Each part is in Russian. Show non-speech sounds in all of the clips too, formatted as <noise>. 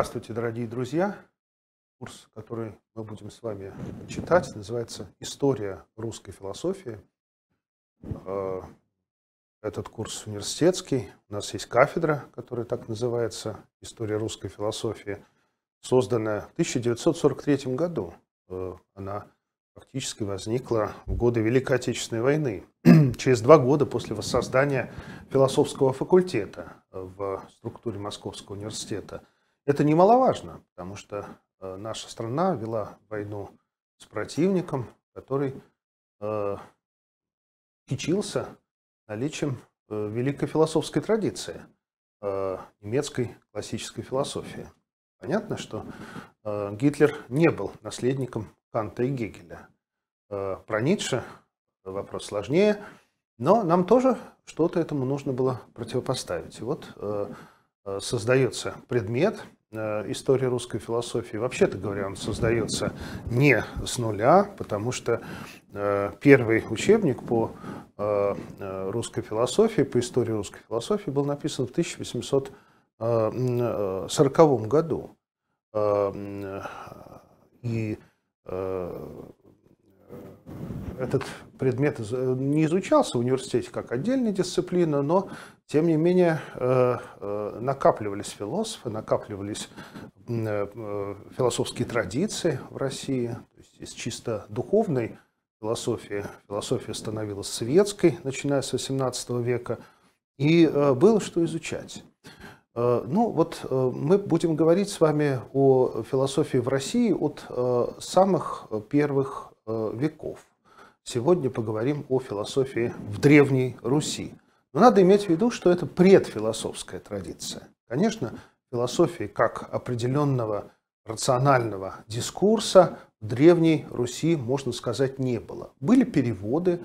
Здравствуйте, дорогие друзья! Курс, который мы будем с вами читать, называется «История русской философии». А, этот курс университетский. У нас есть кафедра, которая так называется «История русской философии», созданная в 1943 году. А, она фактически возникла в годы Великой Отечественной войны, <clears throat> через два года после воссоздания философского факультета в структуре Московского университета – это немаловажно, потому что э, наша страна вела войну с противником, который э, кичился наличием э, великой философской традиции, немецкой классической философии. Понятно, что Гитлер не был наследником Канта и Гегеля. про Ницше вопрос сложнее, но нам тоже что-то этому нужно было противопоставить. И вот Э, создается предмет э, истории русской философии. Вообще-то говоря, он создается не с нуля, потому что э, первый учебник по русской философии, по истории русской философии был написан в 1840 году. И этот предмет не изучался в университете как отдельная дисциплина, но тем не менее, э, э, накапливались философы, накапливались э, философские традиции в России. То есть из чисто духовной философии философия становилась светской, начиная с XVIII века, и было что изучать. Ну вот мы будем говорить с вами о философии в России от самых первых веков. Сегодня поговорим о философии в Древней Руси. Но надо иметь в виду, что это предфилософская традиция. Конечно, философии как определенного рационального дискурса в Древней Руси, можно сказать, не было. Были переводы,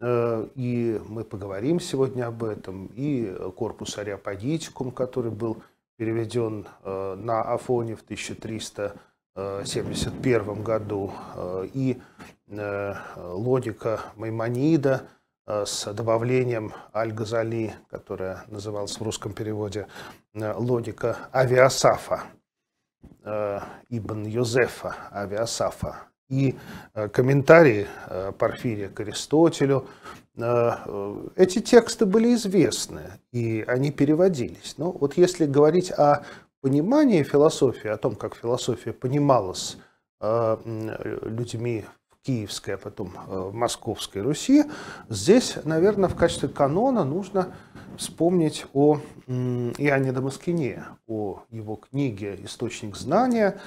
э, и мы поговорим сегодня об этом, и корпус Ариапагитикум, который был переведен э, на Афоне в 1371 э, году, и логика Маймонида – Э, с добавлением аль-Газали, которая называлась в русском переводе э, «Логика Авиасафа», э, Ибн Йозефа Авиасафа, и комментарии Порфирия к Аристотелю. Эти тексты были известны, и они переводились. Но вот если говорить о понимании философии, о том, как философия понималась людьми Киевской, а потом э, Московской Руси, здесь, наверное, в качестве канона нужно вспомнить о Иоанне Дамаскине, о его книге «Источник знания»,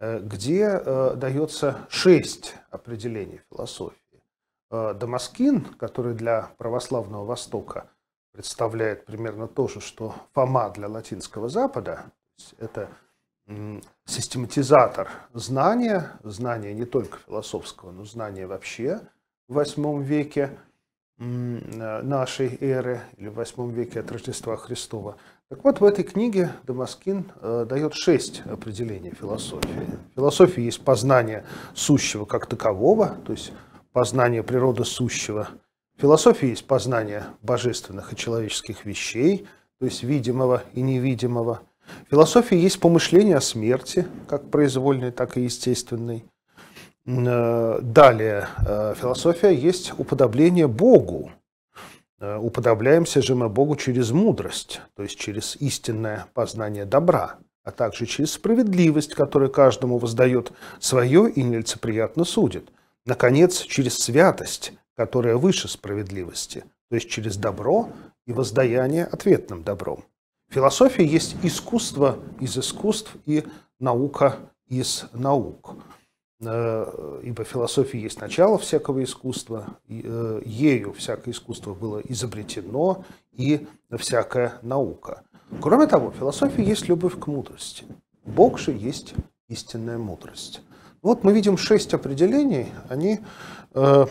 э, где э, дается шесть определений философии. Дамаскин, который для православного Востока представляет примерно то же, что Фома для латинского Запада, это систематизатор знания, знания не только философского, но знания вообще в восьмом веке э, нашей эры или в восьмом веке от Рождества Христова. Так вот, в этой книге Дамаскин э, дает шесть определений философии. Философия есть познание сущего как такового, то есть познание природы сущего. Философия есть познание божественных и человеческих вещей, то есть видимого и невидимого. В философии есть помышление о смерти, как произвольной, так и естественной. Э, далее, э, философия есть уподобление Богу. Э, уподобляемся же мы Богу через мудрость, то есть через истинное познание добра, а также через справедливость, которая каждому воздает свое и нелицеприятно судит. Наконец, через святость, которая выше справедливости, то есть через добро и воздаяние ответным добром. Философия есть искусство из искусств и наука из наук. Э, Ибо философия есть начало всякого искусства, э, ею всякое искусство было изобретено и всякая наука. Кроме того, философия есть любовь к мудрости. Бог же есть истинная мудрость. Вот мы видим шесть определений, они э,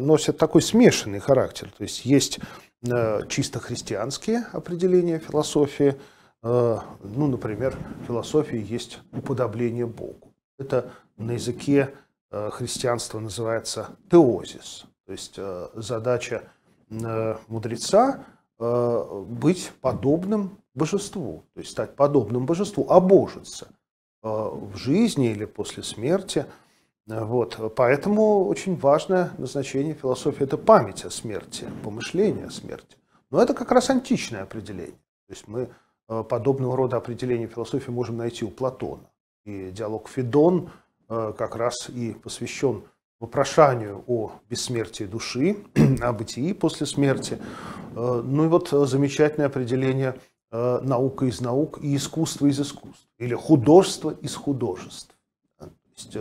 носят такой смешанный характер. То есть есть Э, чисто христианские определения философии. Э, ну, например, в философии есть уподобление Богу. Это на языке э, христианства называется теозис, то есть задача мудреца быть подобным божеству, то есть стать подобным божеству, обожиться в жизни или после смерти – Э, вот. Поэтому очень важное назначение философии – это память о смерти, помышление о смерти. Но это как раз античное определение. То есть мы э, подобного рода определение философии можем найти у Платона. И диалог Федон э, как раз и посвящен вопрошанию о бессмертии души, <clears throat> о бытии после смерти. Ну и вот замечательное определение наука из наук и искусство из искусств, или художество из художеств. То есть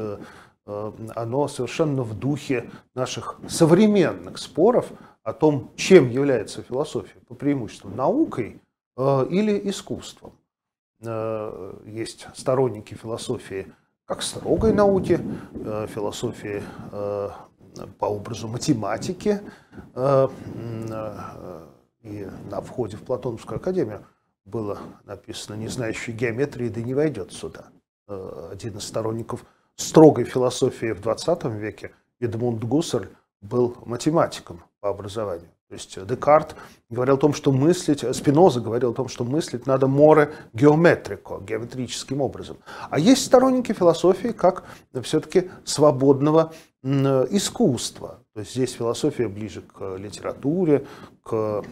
Э, оно совершенно в духе наших современных споров о том, чем является философия по преимуществу наукой э, или искусством. Э, есть сторонники философии как строгой науки, философии по образу математики. И на входе в Платоновскую академию было написано «Не знающий геометрии, да не войдет сюда». Один из сторонников – строгой философии в 20 веке Эдмунд Гуссель был математиком по образованию. То есть Декарт говорил о том, что мыслить, Спиноза говорил о том, что мыслить надо море геометрико, геометрическим образом. А есть сторонники философии как все-таки свободного искусства. То есть здесь философия ближе к литературе, к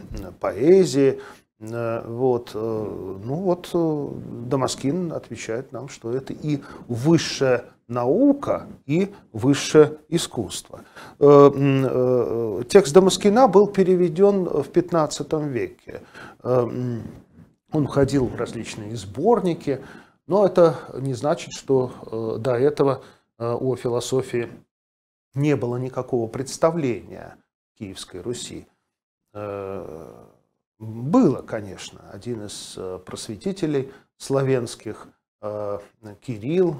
поэзии. Э, вот. Э, ну вот э, Дамаскин отвечает нам, что это и высшая наука и высшее искусство. Э, э, текст Дамаскина был переведен в XV веке. Э, он входил в различные сборники, но это не значит, что до этого о философии не было никакого представления в Киевской Руси. Было, конечно, один из просветителей славянских, Кирилл,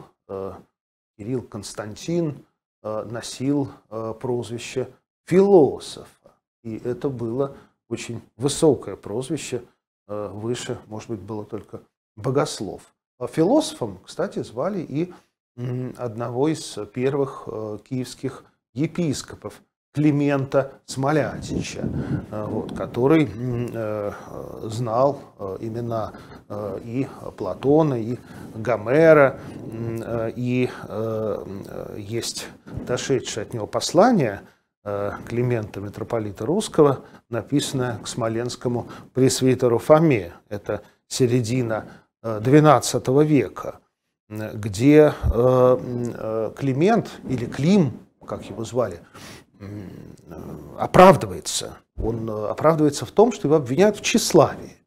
Кирилл Константин э, носил э, прозвище философа. И это было очень высокое прозвище, э, выше, может быть, было только богослов. Философом, кстати, звали и одного из первых киевских епископов Климента Смолятича, э, вот, который э, знал э, имена и Платона, и Гомера, и есть дошедшее от него послание Климента, митрополита Русского, написанное к смоленскому пресвитеру Фоме. Это середина XII века, где Климент или Клим, как его звали, оправдывается. Он э, оправдывается в том, что его обвиняют в тщеславии.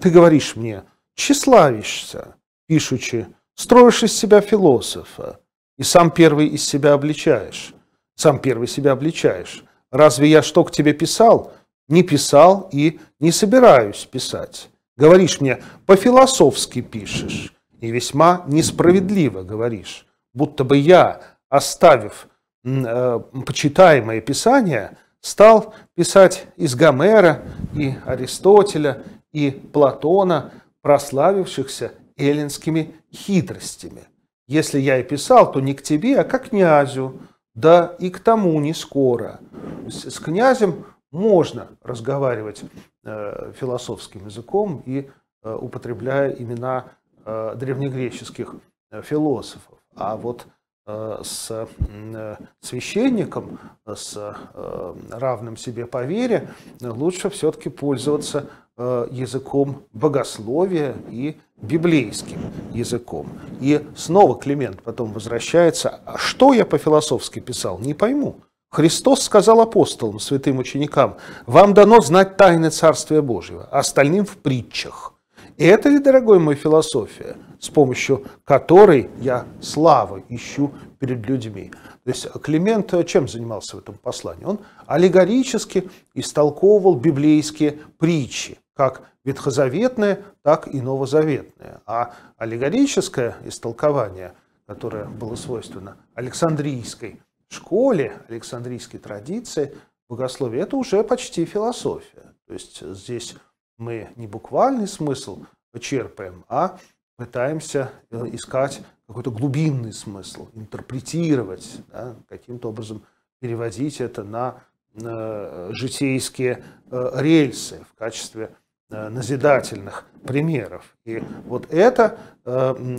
Ты говоришь мне, тщеславишься, пишучи, строишь из себя философа, и сам первый из себя обличаешь. Сам первый себя обличаешь. Разве я что к тебе писал? Не писал и не собираюсь писать. Говоришь мне, по-философски пишешь, и весьма несправедливо говоришь, будто бы я, оставив Э, почитаемое Писание, стал писать из Гомера и Аристотеля и Платона, прославившихся эллинскими хитростями. Если я и писал, то не к тебе, а к князю, да и к тому не скоро. С, князем можно разговаривать э, философским языком и э, употребляя имена э, древнегреческих э, философов. А вот Э, с э, священником, с э, равным себе по вере, лучше все-таки пользоваться языком богословия и библейским языком. И снова Климент потом возвращается. А что я по-философски писал, не пойму. Христос сказал апостолам, святым ученикам, «Вам дано знать тайны Царствия Божьего, а остальным в притчах». И это ли, дорогой мой, философия? с помощью которой я славы ищу перед людьми. То есть Климент э, чем занимался в этом послании? Он аллегорически истолковывал библейские притчи, как ветхозаветные, так и новозаветные. А аллегорическое истолкование, которое было свойственно Александрийской школе, Александрийской традиции, богословия, это уже почти философия. То есть здесь мы не буквальный смысл черпаем, а пытаемся э, искать какой-то глубинный смысл, интерпретировать, да, каким-то образом переводить это на, на э, житейские э, рельсы в качестве назидательных примеров. И вот это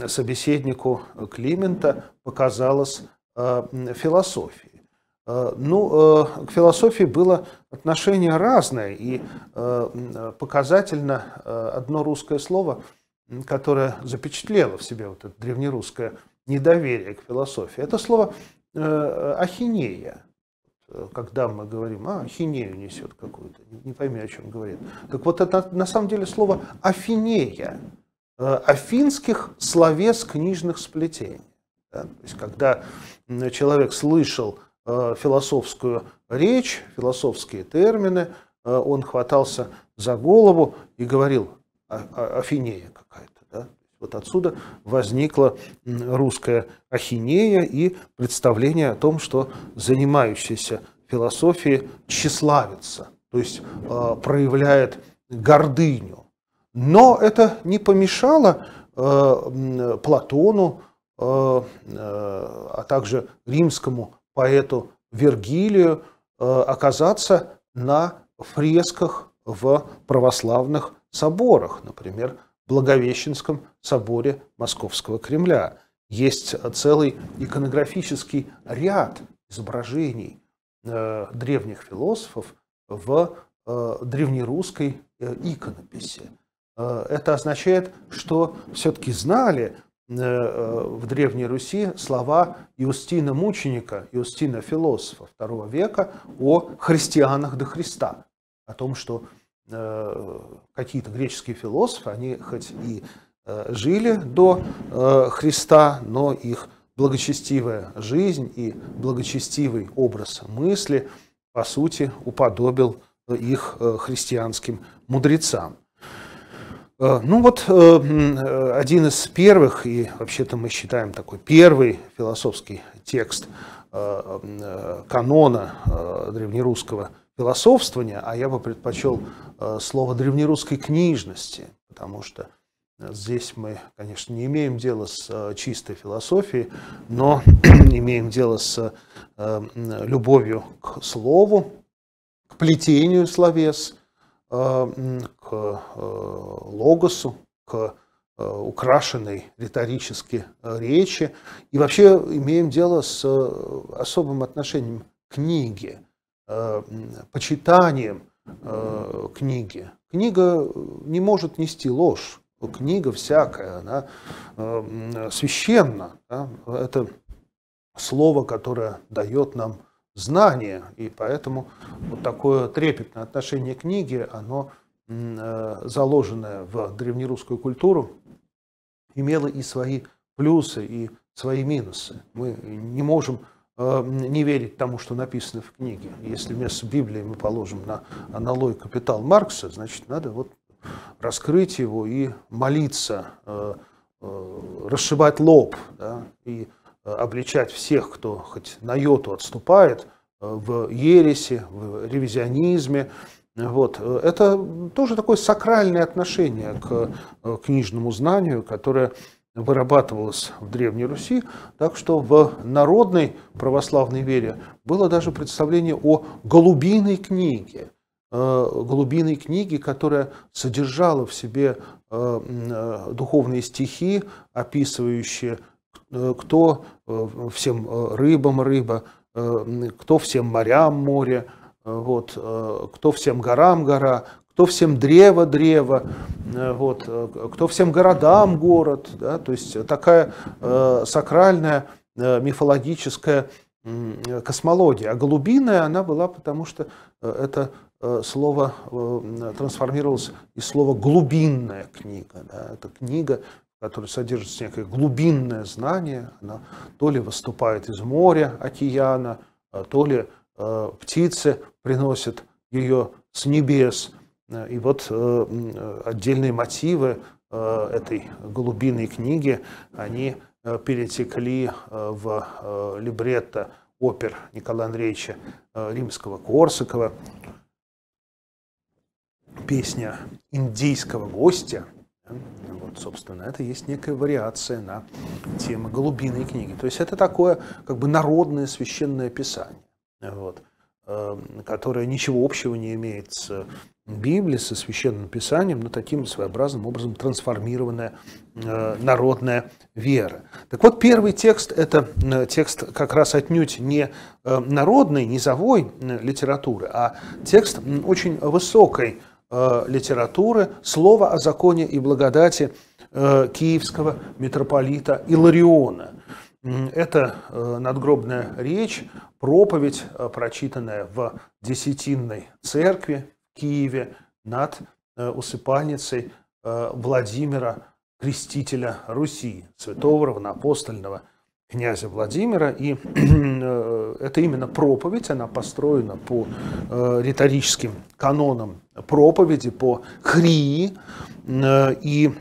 собеседнику Климента показалось философией. Ну, к философии было отношение разное, и показательно одно русское слово – которое запечатлело в себе вот это древнерусское недоверие к философии. Это слово э, ахинея. Э, когда мы говорим, а, ахинею несет какую-то, не пойми, о чем говорит. Так вот, это на самом деле слово афинея, э, афинских словес книжных сплетений. Да? То есть, когда человек слышал философскую речь, философские термины, он хватался за голову и говорил, ахинея а, какая-то. Да? Вот отсюда возникла русская ахинея и представление о том, что занимающийся философией тщеславится, то есть э, проявляет гордыню. Но это не помешало э, Платону, э, а также римскому поэту Вергилию оказаться на фресках в православных соборах, например, в Благовещенском соборе Московского Кремля. Есть целый иконографический ряд изображений э, древних философов в э, древнерусской э, иконописи. Это означает, что все-таки знали в Древней Руси слова Иустина Мученика, Иустина Философа II века о христианах до Христа, о том, что Э, какие-то греческие философы, они хоть и э, жили до э, Христа, но их благочестивая жизнь и благочестивый образ мысли, по сути, уподобил их христианским мудрецам. Ну вот один из первых, и вообще-то мы считаем такой первый философский текст канона древнерусского философствования, а я бы предпочел э, слово древнерусской книжности, потому что э, здесь мы, конечно, не имеем дела с э, чистой философией, но <clears throat> имеем дело с любовью к слову, к плетению словес, к логосу, к украшенной риторической речи. И вообще имеем дело с особым отношением к книге, Э, почитанием э, книги. Книга э, не может нести ложь. Книга всякая, она священна. Это слово, которое дает нам знание. И поэтому вот такое трепетное отношение к книге, оно заложенное в древнерусскую культуру, имело и свои плюсы, и свои минусы. Мы не можем Эм, не верить тому, что написано в книге. Если вместо Библии мы положим на аналой капитал Маркса, значит, надо вот раскрыть его и молиться, э, э, расшибать лоб да, и э, обличать всех, кто хоть на йоту отступает в ересе, в ревизионизме. Вот. Это тоже такое сакральное отношение к книжному знанию, которое вырабатывалось в Древней Руси, так что в народной православной вере было даже представление о голубиной книге, э, голубиной книге, которая содержала в себе э, э, духовные стихи, описывающие, кто всем рыбам рыба, кто всем морям море, вот, кто всем горам гора, кто всем древо древо, э, вот, э, кто всем городам город, да, то есть такая э, сакральная э, мифологическая э, космология. А голубиная она была, потому что э, это слово трансформировалось из слова глубинная книга. Да, это книга, которая содержит содержится некое глубинное знание, она то ли выступает из моря, океана, то ли птицы приносят ее с небес. Э, и вот э, э, отдельные мотивы этой голубиной книги, они перетекли в либретто опер Николая Андреевича Римского-Корсакова, песня «Индийского гостя», вот, собственно, это есть некая вариация на тему голубиной книги. То есть это такое как бы народное священное писание, вот, которое ничего общего не имеет с Библии со Священным Писанием, но таким своеобразным образом трансформированная э, народная вера. Так вот, первый текст – это э, текст как раз отнюдь не э, народной, низовой э, литературы, а текст очень высокой э, литературы, слово о законе и благодати э, киевского митрополита Илариона. Это надгробная речь, проповедь, прочитанная в Десятинной церкви Киеве над э, усыпальницей э, Владимира Крестителя Руси, святого равноапостольного князя Владимира. И <clears throat> э, это именно проповедь, она построена по риторическим канонам проповеди, по хрии. И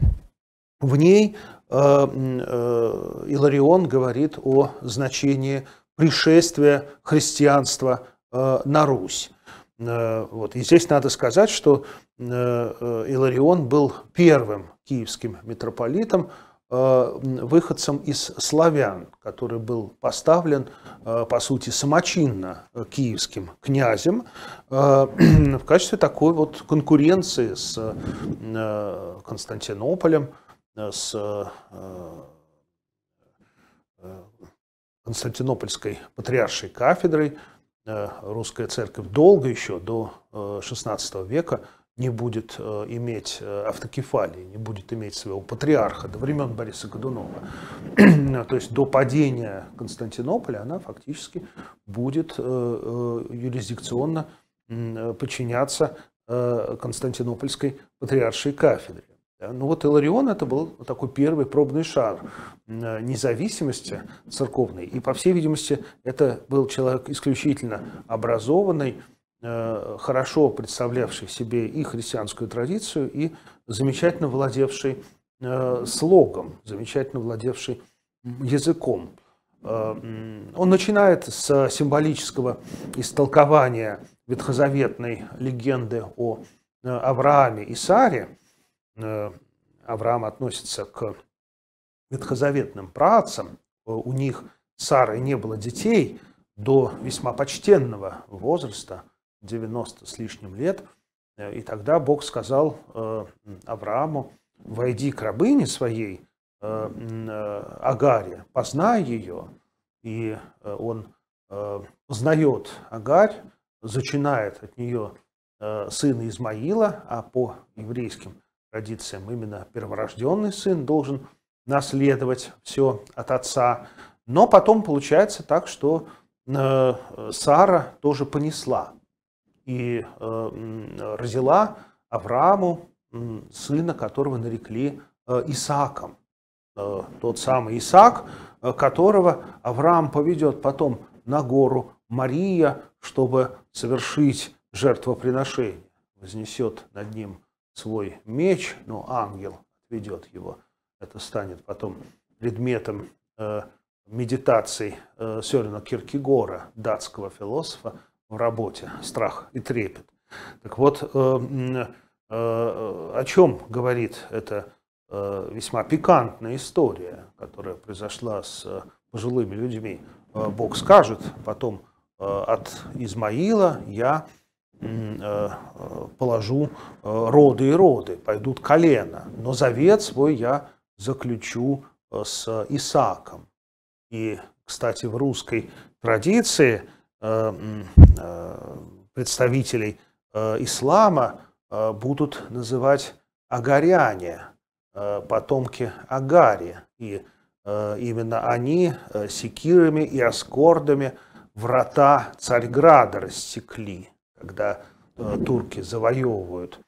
в ней Иларион говорит о значении пришествия христианства на Русь. Э, вот. И здесь надо сказать, что э, э, Иларион был первым киевским митрополитом, выходцем из славян, который был поставлен, по сути, самочинно киевским князем <clears throat> в качестве такой вот конкуренции с Константинополем, с Константинопольской патриаршей кафедрой, Э, русская церковь долго еще, до XVI э, века, не будет э, иметь автокефалии, не будет иметь своего патриарха до времен Бориса Годунова. <clears throat> То есть до падения Константинополя она фактически будет юрисдикционно подчиняться Константинопольской патриаршей кафедре. Э, ну вот Иларион это был такой первый пробный шар э, независимости церковной. И, по всей видимости, это был человек исключительно образованный, э, хорошо представлявший себе и христианскую традицию, и замечательно владевший слогом, замечательно владевший языком. Он начинает с символического истолкования ветхозаветной легенды о Аврааме и Саре – Э, Авраам относится к ветхозаветным працам, э, у них Сары не было детей до весьма почтенного возраста, 90 с лишним лет, э, и тогда Бог сказал Аврааму, войди к рабыне своей, Агаре, познай ее. И он познает Агарь, зачинает от нее сына Измаила, а по еврейским традициям именно перворожденный сын должен наследовать все от отца. Но потом получается так, что э, Сара тоже понесла и э, родила Аврааму сына, которого нарекли э, Исааком. Тот самый Исаак, которого Авраам поведет потом на гору Мария, чтобы совершить жертвоприношение. Вознесет над ним свой меч, но ангел отведет его. Это станет потом предметом э, медитаций э, Сёрена Киркегора, датского философа, в работе «Страх и трепет». Так вот, э, э, э о чем говорит эта э, весьма пикантная история, которая произошла с пожилыми людьми. Бог скажет потом, от Измаила я Э, э, положу э, роды и роды, пойдут колено, но завет свой я заключу с Исааком. И, кстати, в русской традиции представителей ислама будут называть агаряне, потомки Агари. И именно они секирами и аскордами врата Царьграда рассекли когда э, турки завоевывают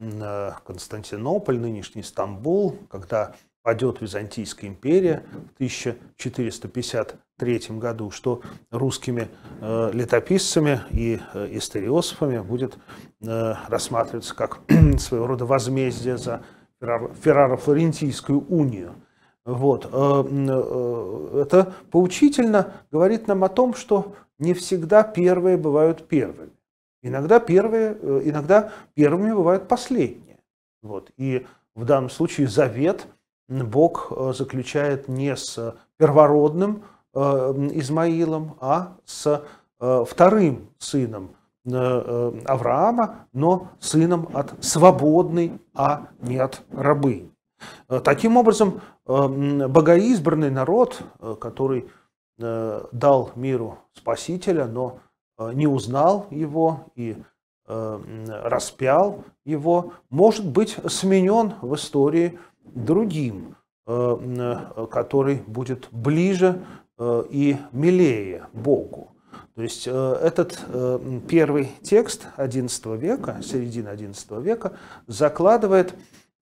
э, Константинополь, нынешний Стамбул, когда падет Византийская империя в 1453 году, что русскими э, летописцами и историософами будет рассматриваться как <clears throat> своего рода возмездие за Ферраро-Флорентийскую унию. Вот. Это поучительно говорит нам о том, что не всегда первые бывают первыми. Иногда, первые, э, иногда первыми бывают последние. Вот. И в данном случае завет Бог э, заключает не с первородным э, Измаилом, а с вторым сыном Авраама, но сыном от свободной, а не от рабы. Таким образом, богоизбранный народ, который дал миру Спасителя, но Э, не узнал его и э, распял его, может быть сменен в истории другим, э, который будет ближе и милее Богу. То есть этот первый текст XI века, середина XI века, закладывает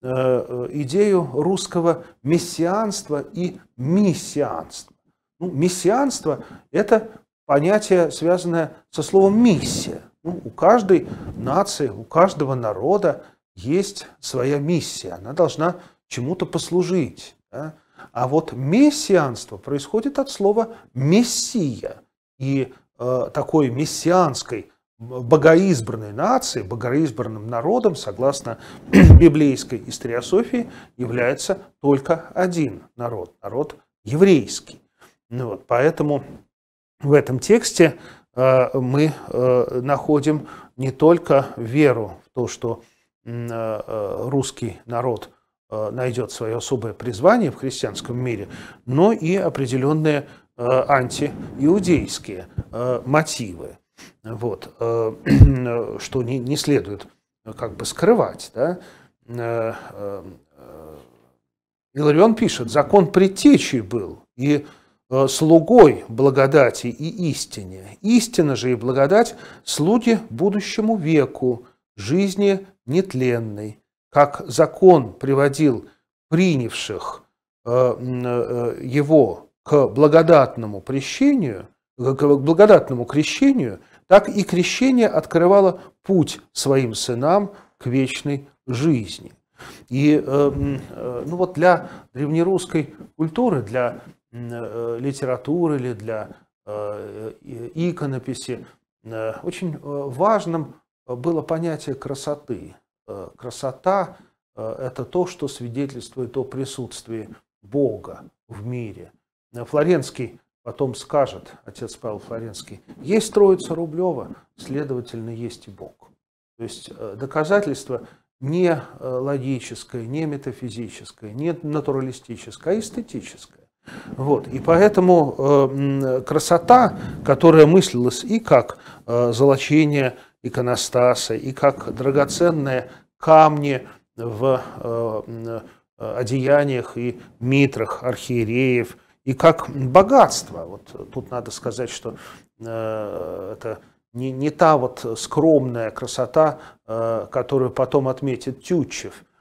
идею русского мессианства и миссианства. Ну, мессианство – это понятие, связанное со словом «миссия». Ну, у каждой нации, у каждого народа есть своя миссия. Она должна чему-то послужить. Да? А вот мессианство происходит от слова «мессия». И э, такой мессианской богоизбранной нации, богоизбранным народом, согласно <clears throat> библейской историософии, является только один народ, народ еврейский. Ну, вот, поэтому в этом тексте э, мы э, находим не только веру в то, что э, русский народ найдет свое особое призвание в христианском мире, но и определенные антииудейские мотивы, вот, <clears throat> что не, следует как бы скрывать. Да? Иларион пишет, закон предтечи был, и Э, слугой благодати и истине. Истина же и благодать – слуги будущему веку, жизни нетленной. Как закон приводил принявших э, э, его к благодатному крещению, к благодатному крещению, так и крещение открывало путь своим сынам к вечной жизни. И ну вот для древнерусской культуры, для Э, литературы или для э, иконописи, э, очень важным было понятие красоты. Красота – это то, что свидетельствует о присутствии Бога в мире. Флоренский потом скажет, отец Павел Флоренский, есть Троица Рублева, следовательно, есть и Бог. То есть доказательство не логическое, не метафизическое, не натуралистическое, а эстетическое. Вот. И поэтому э, красота, которая мыслилась и как э, золочение иконостаса, и как драгоценные камни в э, э одеяниях и митрах архиереев, и как богатство. Вот тут надо сказать, что э, это не, не та вот скромная красота, э, которую потом отметит Тютчев –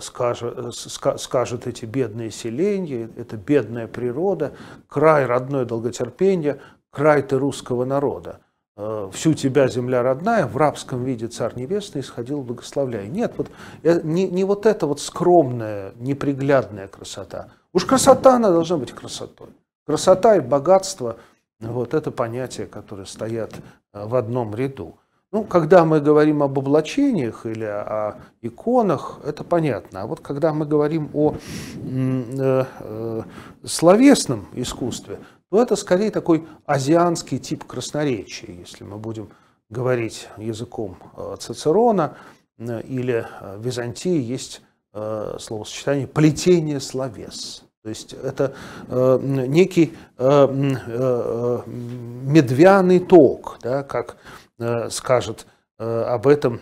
скажут, скажут эти бедные селения, это бедная природа, край родной долготерпения, край ты русского народа. Э, всю тебя земля родная, в рабском виде царь небесный исходил благословляя. Нет, вот э, не, не вот эта вот скромная, неприглядная красота. Уж красота, она должна быть красотой. Красота и богатство, вот это понятия, которые стоят э, в одном ряду. Ну, когда мы говорим об облачениях или о иконах, это понятно. А вот когда мы говорим о э, э, словесном искусстве, то это скорее такой азианский тип красноречия, если мы будем говорить языком э, Цицерона э, или э, Византии, есть словосочетание «плетение словес». То есть это э, некий э, э, медвяный ток, да, как Э, скажет э, об этом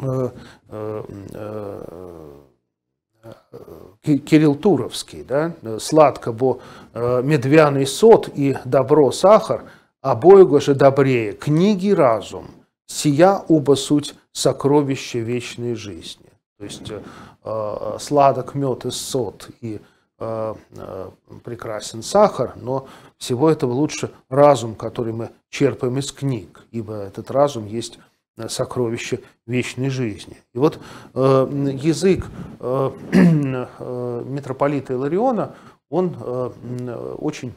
э, Кирилл Туровский, да, сладко бо медвяный сот и добро сахар, обоего же добрее, книги разум, сия оба суть сокровища вечной жизни. То есть сладок мед и сот и Э, э, прекрасен сахар, но всего этого лучше разум, который мы черпаем из книг, ибо этот разум есть э, сокровище вечной жизни. И вот язык <clears throat> митрополита Илариона, он очень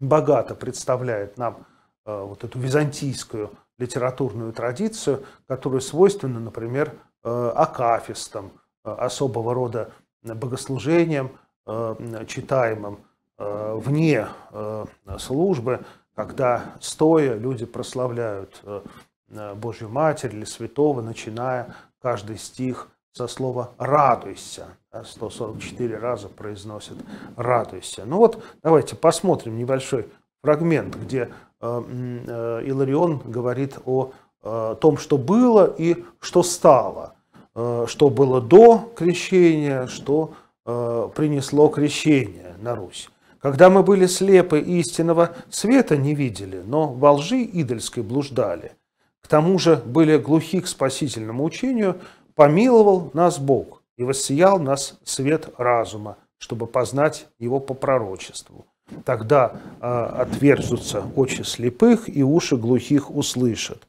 богато представляет нам вот эту византийскую литературную традицию, которая свойственна, например, акафистам, особого рода богослужениям, Э, читаемым э, вне э, службы, когда стоя люди прославляют Божью Матерь или Святого, начиная каждый стих со слова «радуйся». 144 раза произносит «радуйся». Ну вот, давайте посмотрим небольшой фрагмент, где Иларион говорит о том, что было и что стало, что было до крещения, что Э, принесло крещение на Русь. Когда мы были слепы, истинного света не видели, но во лжи идольской блуждали. К тому же были глухи к спасительному учению, помиловал нас Бог и воссиял нас свет разума, чтобы познать его по пророчеству. Тогда э, отвержутся очи слепых и уши глухих услышат.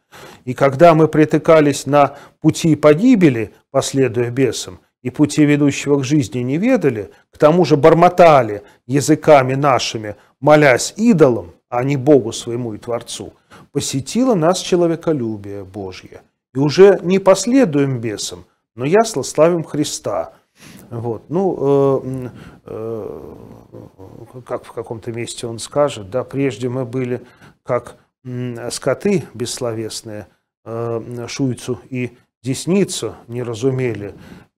И когда мы притыкались на пути погибели, последуя бесам, и пути ведущего к жизни не ведали, к тому же бормотали языками нашими, молясь идолам, а не Богу своему и Творцу, посетило нас человеколюбие Божье. И уже не последуем бесам, но ясно славим Христа. Вот, ну, э, э, как в каком-то месте он скажет, да, прежде мы были как скоты бессловесные, э, шуйцу и десницу не разумели,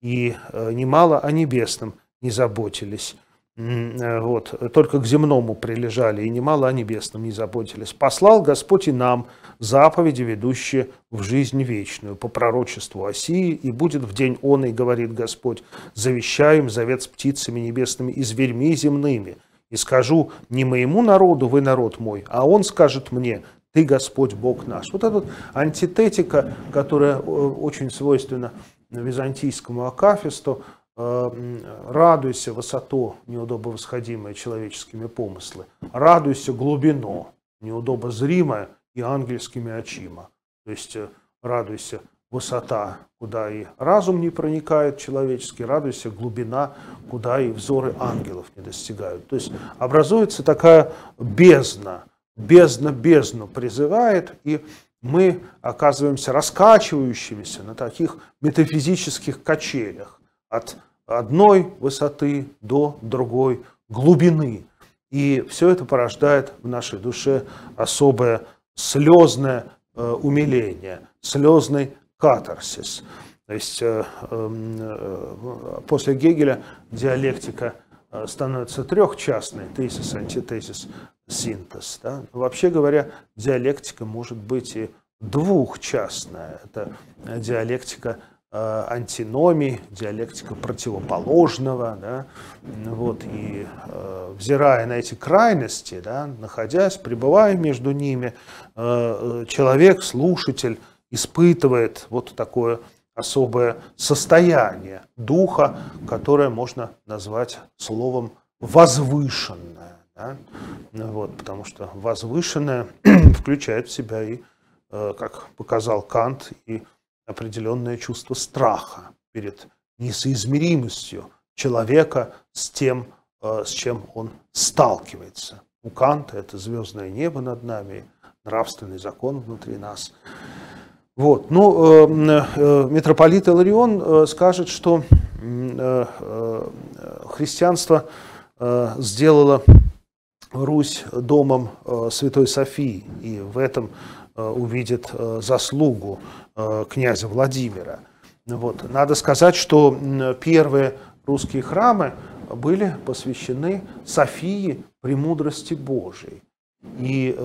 и э, немало о небесном не заботились. Э, вот, только к земному прилежали, и немало о небесном не заботились. Послал Господь и нам заповеди, ведущие в жизнь вечную, по пророчеству Осии, и будет в день он, и говорит Господь, завещаем завет с птицами небесными и зверьми земными, и скажу не моему народу, вы народ мой, а он скажет мне, ты Господь Бог наш. Вот эта антитетика, которая э, очень свойственна византийскому акафисту э, «Радуйся высоту, неудобо восходимое человеческими помыслы, радуйся глубину, неудобо зримое и ангельскими очима». То есть э, радуйся высота, куда и разум не проникает человеческий, радуйся глубина, куда и взоры ангелов не достигают. То есть образуется такая бездна, бездна бездну призывает, и мы оказываемся раскачивающимися на таких метафизических качелях от одной высоты до другой глубины. И все это порождает в нашей душе особое слезное э, умиление, слезный катарсис. То есть э, эм, э, после Гегеля диалектика становится трехчастной, тезис, антитезис, синтез. Да? Ну, вообще говоря, диалектика может быть и двухчастная. Это э, диалектика э, антиномии, диалектика противоположного. Да? Ну, вот, и э, взирая на эти крайности, да, находясь, пребывая между ними, э, э, человек, слушатель испытывает вот такое особое состояние духа, которое можно назвать словом возвышенное. Да? Ну вот, потому что возвышенное <clears throat> включает в себя и, э, как показал Кант, и определенное чувство страха перед несоизмеримостью человека с тем, э, с чем он сталкивается. У Канта это звездное небо над нами, нравственный закон внутри нас. Вот. Ну, эм, э, митрополит Иларион скажет, что христианство сделало Русь домом э, Святой Софии, и в этом э, увидит э, заслугу князя Владимира. Вот. Надо сказать, что первые русские храмы были посвящены Софии премудрости Божией. И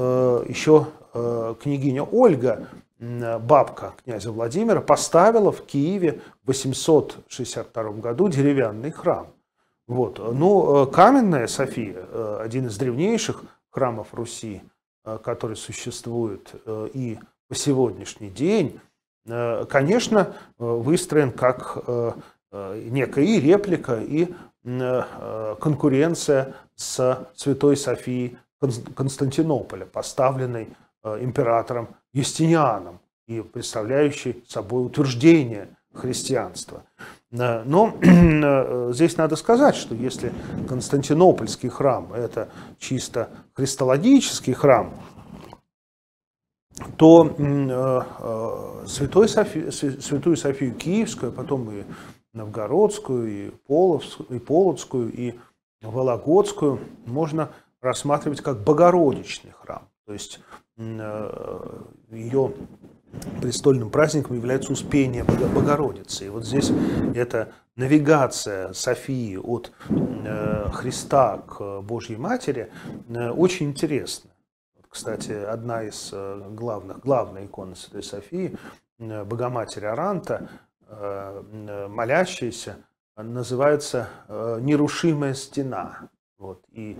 еще княгиня Ольга, бабка князя Владимира, поставила в Киеве в 862 году деревянный храм – вот. Ну, э, каменная София, э, один из древнейших храмов Руси, э, который существует и по сегодняшний день, конечно, выстроен как некая и реплика, и конкуренция с Святой Софией Константинополя, поставленной императором Юстинианом и представляющей собой утверждение – христианства. Э, но <clears throat> э, здесь надо сказать, что если Константинопольский храм – это чисто христологический храм, то э, Святой Софи, Святую Софию Киевскую, потом и Новгородскую, и, Половскую, и Полоцкую, и Вологодскую можно рассматривать как Богородичный храм. То есть ее престольным праздником является Успение Богородицы. И вот здесь эта навигация Софии от э, Христа к Божьей Матери э, очень интересна. Кстати, одна из э, главных, главной иконы Святой Софии, Богоматери Аранта, молящаяся, называется «Нерушимая стена». Вот, и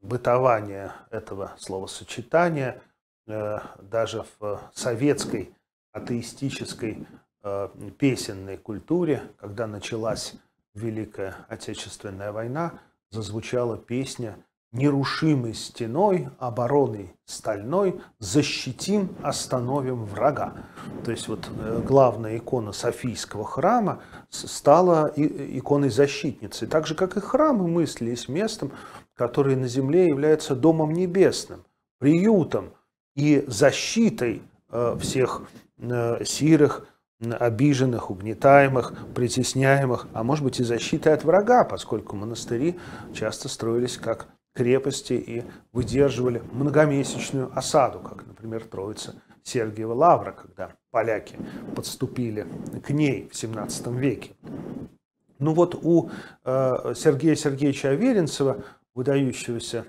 бытование этого словосочетания – Э, даже в советской атеистической э, песенной культуре, когда началась Великая Отечественная война, зазвучала песня «Нерушимой стеной, обороной стальной, защитим, остановим врага». То есть вот э, главная икона Софийского храма стала иконой защитницы. Так же, как и храмы мыслились местом, которое на земле является Домом Небесным, приютом – и защитой э, всех э, сирых, обиженных, угнетаемых, притесняемых, а может быть и защитой от врага, поскольку монастыри часто строились как крепости и выдерживали многомесячную осаду, как, например, Троица Сергиева Лавра, когда поляки подступили к ней в 17 веке. Ну вот у э, Сергея Сергеевича Аверинцева, выдающегося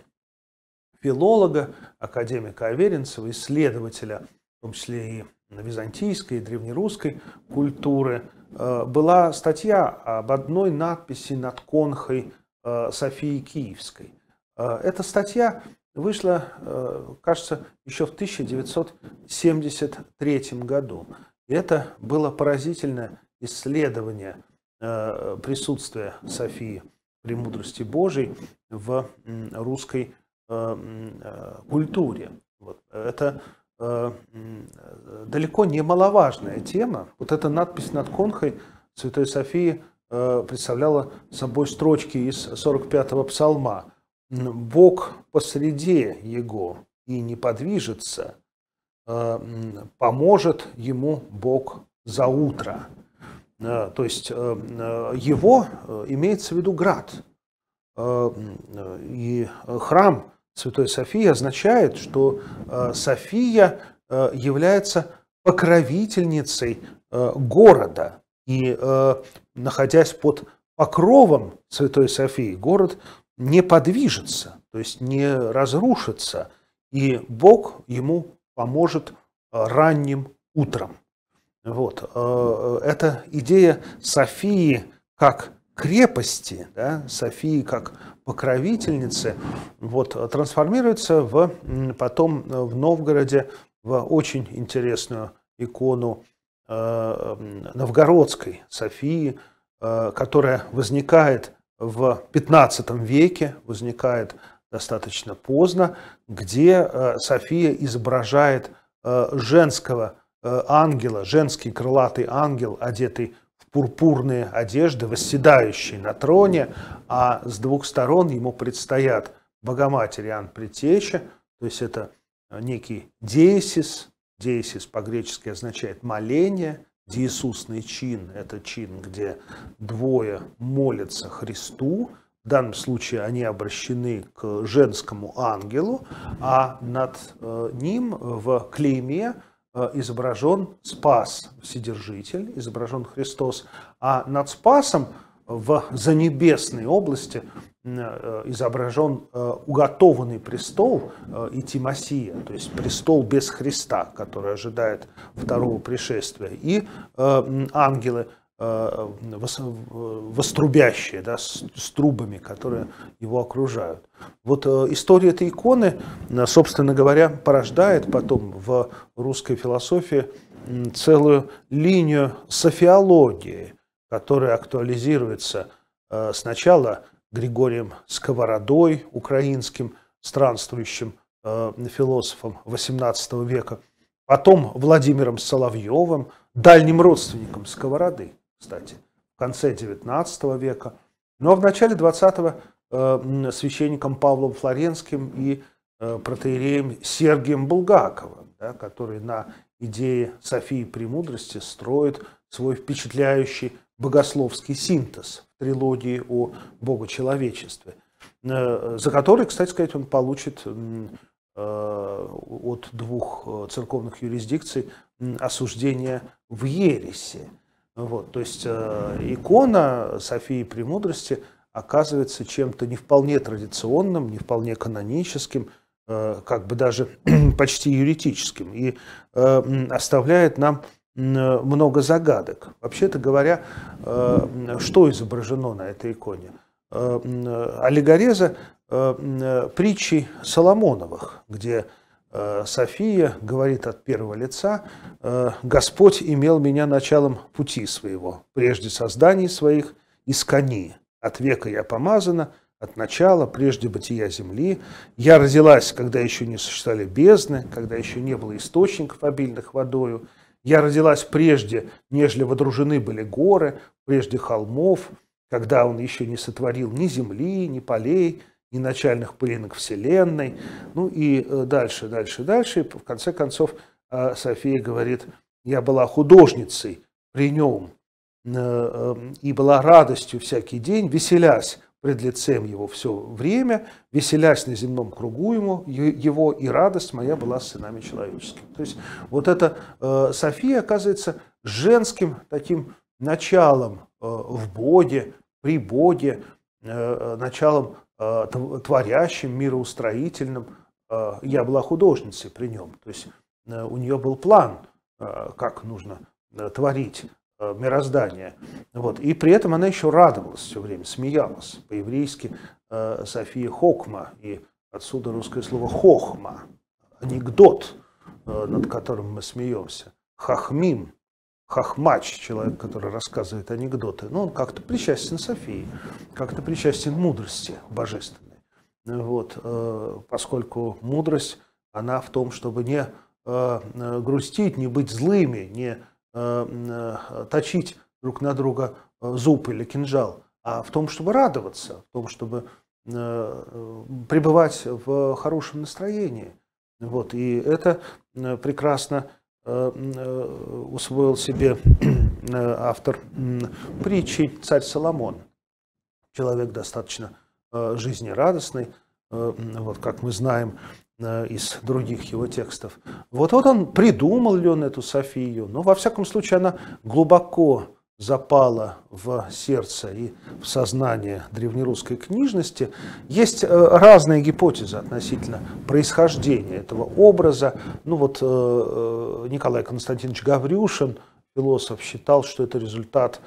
филолога, академика Аверинцева, исследователя, в том числе и византийской, и древнерусской культуры, э, была статья об одной надписи над конхой э, Софии Киевской. Э, эта статья вышла, кажется, еще в 1973 году. И это было поразительное исследование присутствия Софии премудрости Божией в русской Э, э, культуре. Вот. Это э, далеко не маловажная тема. Вот эта надпись над конхой Святой Софии представляла собой строчки из 45-го псалма. «Бог посреди его и не подвижется, поможет ему Бог за утро». То есть его имеется в виду град – Э, э, и храм Святой Софии означает, что э, София является покровительницей города. И находясь под покровом Святой Софии, город не подвижется, то есть не разрушится, и Бог ему поможет ранним утром. Вот. эта идея Софии как крепости да, Софии как покровительницы вот, трансформируется в, потом э, в Новгороде в очень интересную икону э, новгородской Софии, э, которая возникает в 15 веке, возникает достаточно поздно, где э, София изображает э, женского э, ангела, женский крылатый ангел, одетый пурпурные одежды, восседающий на троне, а с двух сторон ему предстоят Богоматерь Иоанн Предтеча, то есть это э, некий диесис, диесис по-гречески означает моление, диесусный чин – это чин, где двое молятся Христу, в данном случае они обращены к женскому ангелу, а над э, ним в клейме Э, изображен Спас Вседержитель, изображен Христос, а над Спасом в занебесной области э, изображен э, уготованный престол и Тимасия, то есть престол без Христа, который ожидает второго пришествия, и ангелы – Э, э, вострубящие, да, с, с трубами, которые его окружают. Вот э, история этой иконы, собственно говоря, порождает потом в русской философии целую линию софиологии, которая актуализируется сначала Григорием Сковородой, украинским странствующим философом XVIII века, потом Владимиром Соловьевым, дальним родственником Сковороды кстати, в конце XIX века. Но в начале XX э, священником Павлом Флоренским и э, протеереем Сергием Булгаковым, да, который на идее Софии Премудрости строит свой впечатляющий богословский синтез в трилогии о богочеловечестве, э, за который, кстати сказать, он получит э, от двух э, церковных юрисдикций осуждение в ересе – вот, то есть э, икона Софии Премудрости оказывается чем-то не вполне традиционным, не вполне каноническим, э, как бы даже <clears throat> почти юридическим, и э, оставляет нам много загадок. Вообще-то говоря, э, что изображено на этой иконе? Э, э, аллегореза притчи Соломоновых, где Э, София говорит от первого лица, «Э, «Господь имел меня началом пути своего, прежде созданий своих, искони. От века я помазана, от начала, прежде бытия земли. Я родилась, когда еще не существовали бездны, когда еще не было источников, обильных водою. Я родилась прежде, нежели водружены были горы, прежде холмов, когда он еще не сотворил ни земли, ни полей, и начальных пылинок Вселенной, ну и э, дальше, дальше, дальше. И в конце концов э, София говорит, я была художницей при нем э, и была радостью всякий день, веселясь пред лицем его все время, веселясь на земном кругу ему, его и радость моя была с сынами человеческими. То есть вот эта София оказывается женским таким началом в Боге, при Боге, началом Э, творящим, мироустроительным. Э, я была художницей при нем. То есть э, у нее был план, как нужно творить мироздание. Вот. И при этом она еще радовалась все время, смеялась. По-еврейски София Хокма, и отсюда русское слово «хохма», анекдот, над которым мы смеемся, хахмим, хохмач, человек, который рассказывает анекдоты, но ну, он как-то причастен Софии, как-то причастен мудрости божественной. Вот, э, поскольку мудрость, она в том, чтобы не э, грустить, не быть злыми, не э, точить друг на друга зуб или кинжал, а в том, чтобы радоваться, в том, чтобы пребывать в хорошем настроении. Вот, и это прекрасно Э, э, усвоил себе э, автор притчи царь Соломон. Человек достаточно жизнерадостный, вот как мы знаем из других его текстов. Вот, вот он, придумал ли он эту Софию, но ну, во всяком случае она глубоко запала в сердце и в сознание древнерусской книжности. Есть э, разные гипотезы относительно происхождения этого образа. Ну вот э, э, Николай Константинович Гаврюшин, философ, считал, что это результат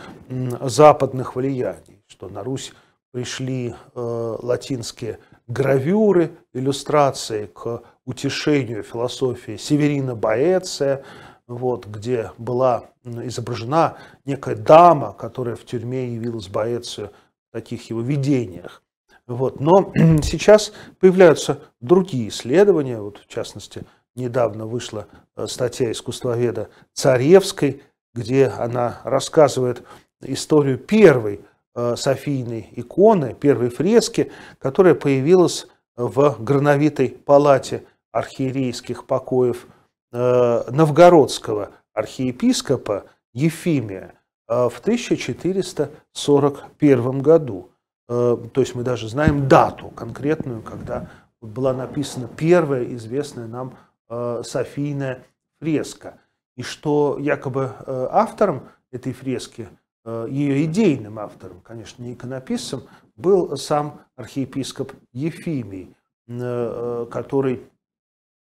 западных влияний, что на Русь пришли латинские гравюры, иллюстрации к утешению философии Северина Боэция – вот, где была изображена некая дама, которая в тюрьме явилась Боэцию в таких его видениях. Вот. Но <clears throat> сейчас появляются другие исследования, вот в частности, недавно вышла э, статья искусствоведа Царевской, где она рассказывает историю первой э, Софийной иконы, первой фрески, которая появилась в грановитой палате архиерейских покоев Э, новгородского архиепископа Ефимия э, в 1441 году. Э, то есть мы даже знаем дату конкретную, когда была написана первая известная нам Софийная фреска. И что якобы автором этой фрески, ее идейным автором, конечно, не иконописцем, был сам архиепископ Ефимий, который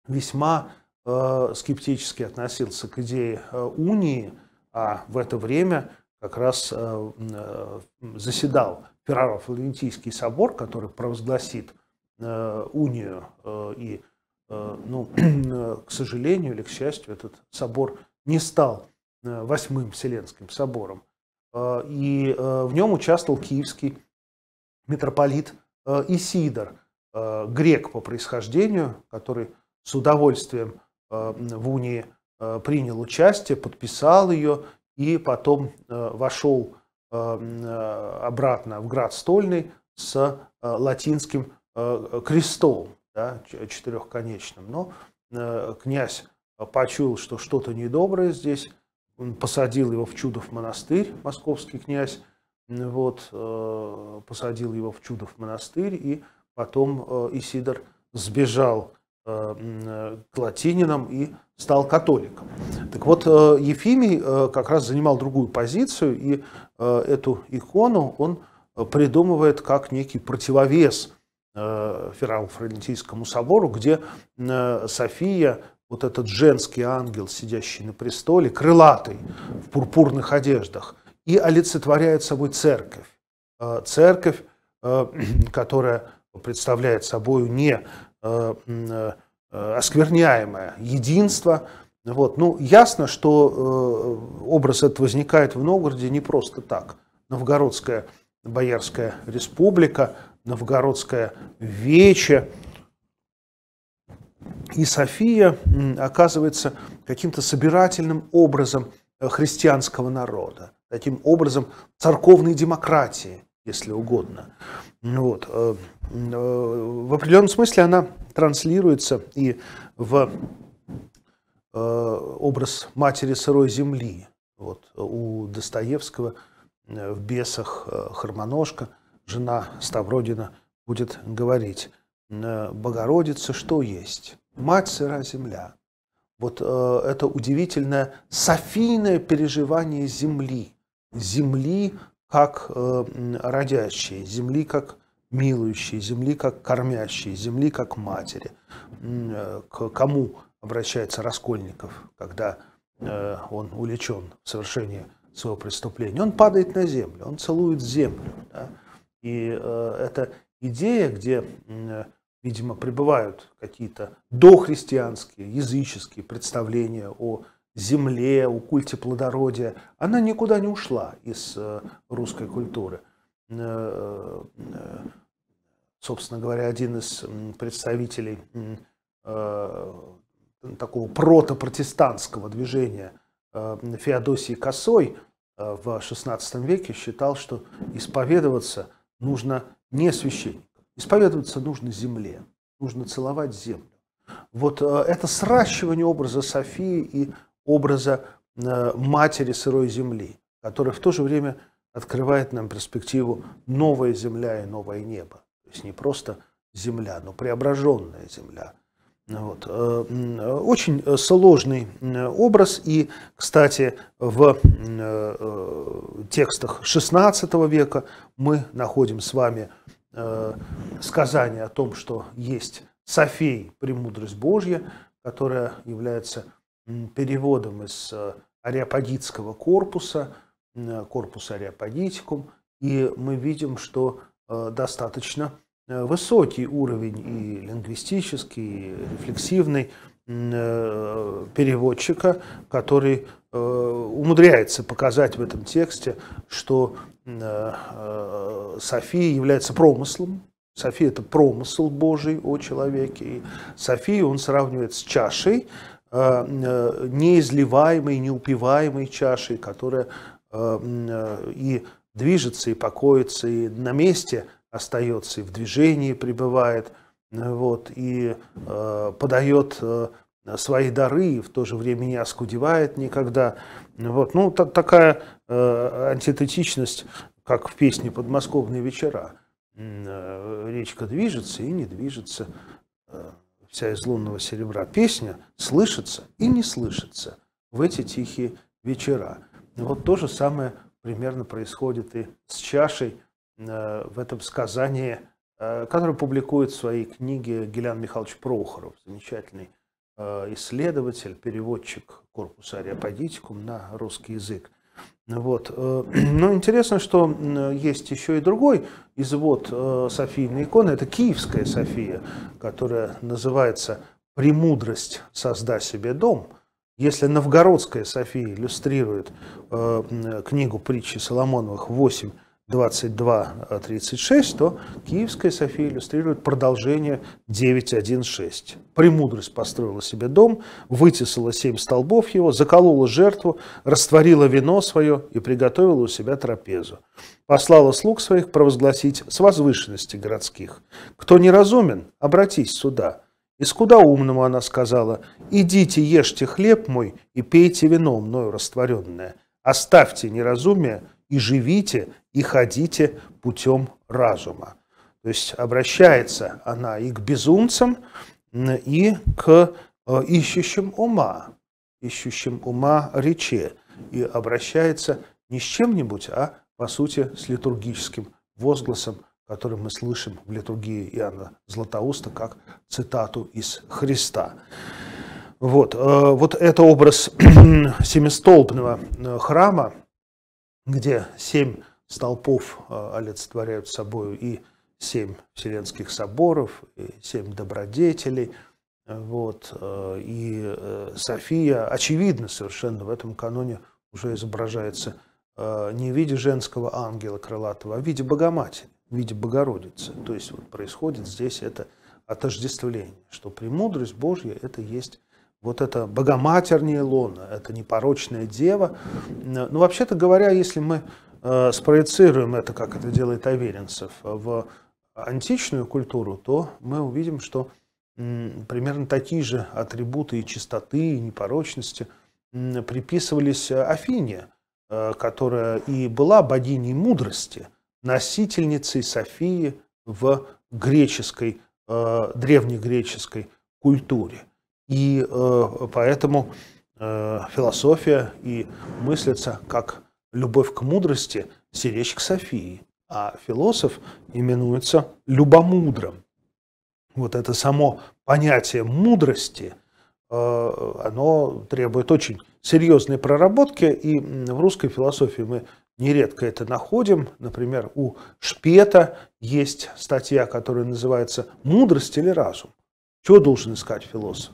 весьма Э, скептически относился к идее э, унии, а в это время как раз э, заседал Ферраров Валентийский собор, который провозгласит унию. И, ну, <clears throat> к сожалению или к счастью, этот собор не стал Восьмым Вселенским собором. И в нем участвовал киевский митрополит Исидор, грек по происхождению, который с удовольствием Э, в Унии э, принял участие, подписал ее и потом э, вошел обратно в град Стольный с латинским крестом да, четырехконечным. Но князь почуял, что что-то недоброе здесь, он посадил его в Чудов монастырь, московский князь, вот, посадил его в Чудов монастырь, и потом Исидор сбежал Э, э, к латининам и стал католиком. Так вот, э, Ефимий как раз занимал другую позицию, и эту икону он придумывает как некий противовес Ферал-Флорентийскому собору, где София, вот этот женский ангел, сидящий на престоле, крылатый, в пурпурных одеждах, и олицетворяет собой церковь. Церковь, <clears throat> которая представляет собой не Э, э, э, оскверняемое единство. Вот. Ну, ясно, что образ этот возникает в Новгороде не просто так. Новгородская Боярская республика, Новгородская Вече и София оказывается каким-то собирательным образом христианского народа, таким образом церковной демократии, если угодно. Ну вот. Э, э, в определенном смысле она транслируется и в э, образ матери сырой земли. Вот. У Достоевского в «Бесах» Хармоножка, жена Ставродина, будет говорить «Богородица что есть? Мать сыра земля». Вот это удивительное софийное переживание земли, земли как э, родящие земли как милующие земли как кормящие земли как матери. Э, к кому обращается Раскольников, когда э, он увлечен в совершении своего преступления? Он падает на землю, он целует землю. Да? И это идея, где, видимо, пребывают какие-то дохристианские, языческие представления о земле, о культе плодородия, она никуда не ушла из э, русской культуры. Э, э, собственно говоря, один из представителей такого протопротестантского движения Феодосий Косой в XVI веке считал, что исповедоваться нужно не священникам, исповедоваться нужно земле, нужно целовать землю. Вот это сращивание образа Софии и образа э, матери сырой земли, которая в то же время открывает нам перспективу новая земля и новое небо. То есть не просто земля, но преображенная земля. Вот. Э, очень э, сложный образ, и, кстати, в текстах XVI века мы находим с вами сказание о том, что есть Софей, премудрость Божья, которая является переводом из э, ареопагитского корпуса, э, корпуса ареопагитикум, и мы видим, что э, достаточно высокий уровень и лингвистический, и рефлексивный переводчика, который умудряется показать в этом тексте, что София является промыслом, София – это промысл Божий о человеке, и Софию он сравнивает с чашей, Э, э, неизливаемой, неупиваемой чашей, которая э, и движется, и покоится, и на месте остается, и в движении пребывает, вот, и подает свои дары и в то же время не оскудевает никогда. Вот. Ну, так, такая антитетичность, как в песне «Подмосковные вечера». речка движется и не движется вся из лунного серебра песня слышится и не слышится в эти тихие вечера. И вот то же самое примерно происходит и с чашей э, в этом сказании, э, которое публикует в своей книге Гелян Михайлович Прохоров, замечательный э, исследователь, переводчик корпуса Ариапагитикум на русский язык. Вот. Э, <clears throat> но интересно, что есть еще и другой извод э, Софийной иконы. Это Киевская София, которая называется «Премудрость созда себе дом». Если Новгородская София иллюстрирует э, книгу притчи Соломоновых «Восемь 22.36, то Киевская София иллюстрирует продолжение 9.1.6. Премудрость построила себе дом, вытесала семь столбов его, заколола жертву, растворила вино свое и приготовила у себя трапезу. Послала слуг своих провозгласить с возвышенности городских. Кто неразумен, обратись сюда. Из куда умному она сказала, идите ешьте хлеб мой и пейте вино мною растворенное. Оставьте неразумие, и живите, и ходите путем разума. То есть обращается она и к безумцам, и к э, ищущим ума, ищущим ума речи, и обращается не с чем-нибудь, а, по сути, с литургическим возгласом, который мы слышим в литургии Иоанна Златоуста как цитату из Христа. Вот, э, вот это образ <clears throat> семистолбного э, храма, где семь столпов э, олицетворяют собой и семь вселенских соборов, и семь добродетелей. Э, вот. Э, и София, очевидно совершенно, в этом каноне уже изображается не в виде женского ангела крылатого, а в виде Богоматери, в виде Богородицы. То есть вот происходит здесь это отождествление, что премудрость Божья – это есть вот это Богоматернее лона, это непорочная дева. Но ну, вообще-то говоря, если мы э, спроецируем это, как это делает Аверинцев, э, в античную культуру, то мы увидим, что примерно такие же атрибуты и чистоты, и непорочности приписывались Афине, э, которая и была богиней мудрости, носительницей Софии в греческой, древнегреческой культуре. И э, поэтому э, философия и мыслится как любовь к мудрости, сиречь к Софии. А философ именуется любомудрым. Вот это само понятие мудрости, э, оно требует очень серьезной проработки, и в русской философии мы нередко это находим. Например, у Шпета есть статья, которая называется «Мудрость или разум?». Чего должен искать философ?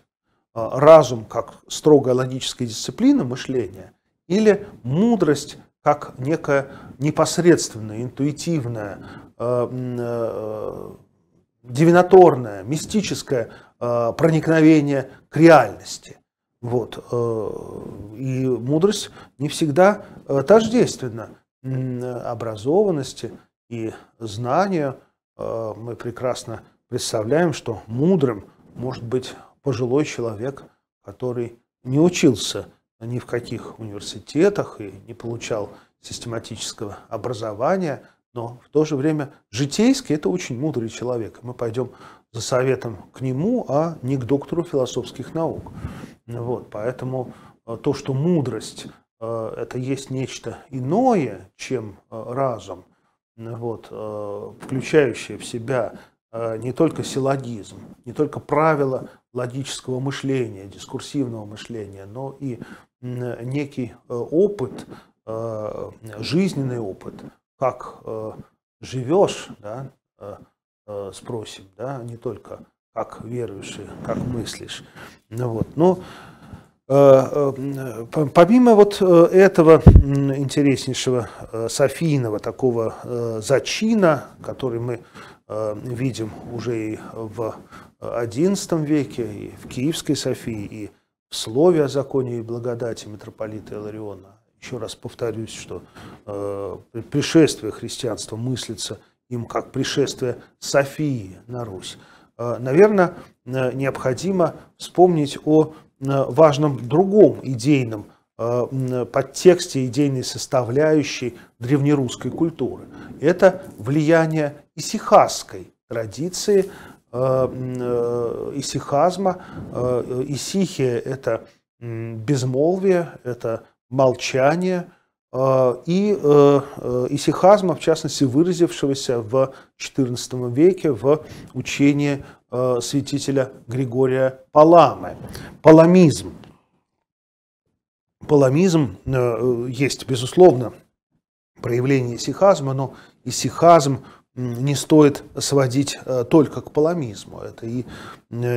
А, разум как строгая логическая дисциплина мышления или мудрость как некая непосредственная, интуитивная, а, а, девинаторное, мистическое проникновение к реальности. Вот. И мудрость не всегда тождественна образованности и знания Мы прекрасно представляем, что мудрым может быть пожилой человек, который не учился ни в каких университетах и не получал систематического образования, но в то же время житейский – это очень мудрый человек. Мы пойдем за советом к нему, а не к доктору философских наук. Вот, поэтому э, то, что мудрость э, – это есть нечто иное, чем э, разум, вот, включающее в себя не только силлогизм, не только правила логического мышления, дискурсивного мышления, но и некий э, опыт, э, жизненный опыт, как э, живешь, да, спросим, да, не только как веруешь и как мыслишь. Ну вот. Но ну, Помимо вот этого интереснейшего Софийного такого зачина, который мы Э, видим уже и в XI веке, и в Киевской Софии, и в слове о законе и благодати митрополита Илариона. Еще раз повторюсь, что э, пришествие христианства мыслится им как пришествие Софии на Русь. Э, Наверное, необходимо вспомнить о важном другом идейном Э, подтексте идейной составляющей древнерусской культуры. Это влияние исихазской традиции, э, э, исихазма. Исихия – это безмолвие, это молчание, и исихазма, в частности, выразившегося в XIV веке в учении святителя Григория Паламы. Паламизм – паламизм э, есть, безусловно, проявление сихазма, но и сихазм не стоит сводить э, только к паламизму. Это и э,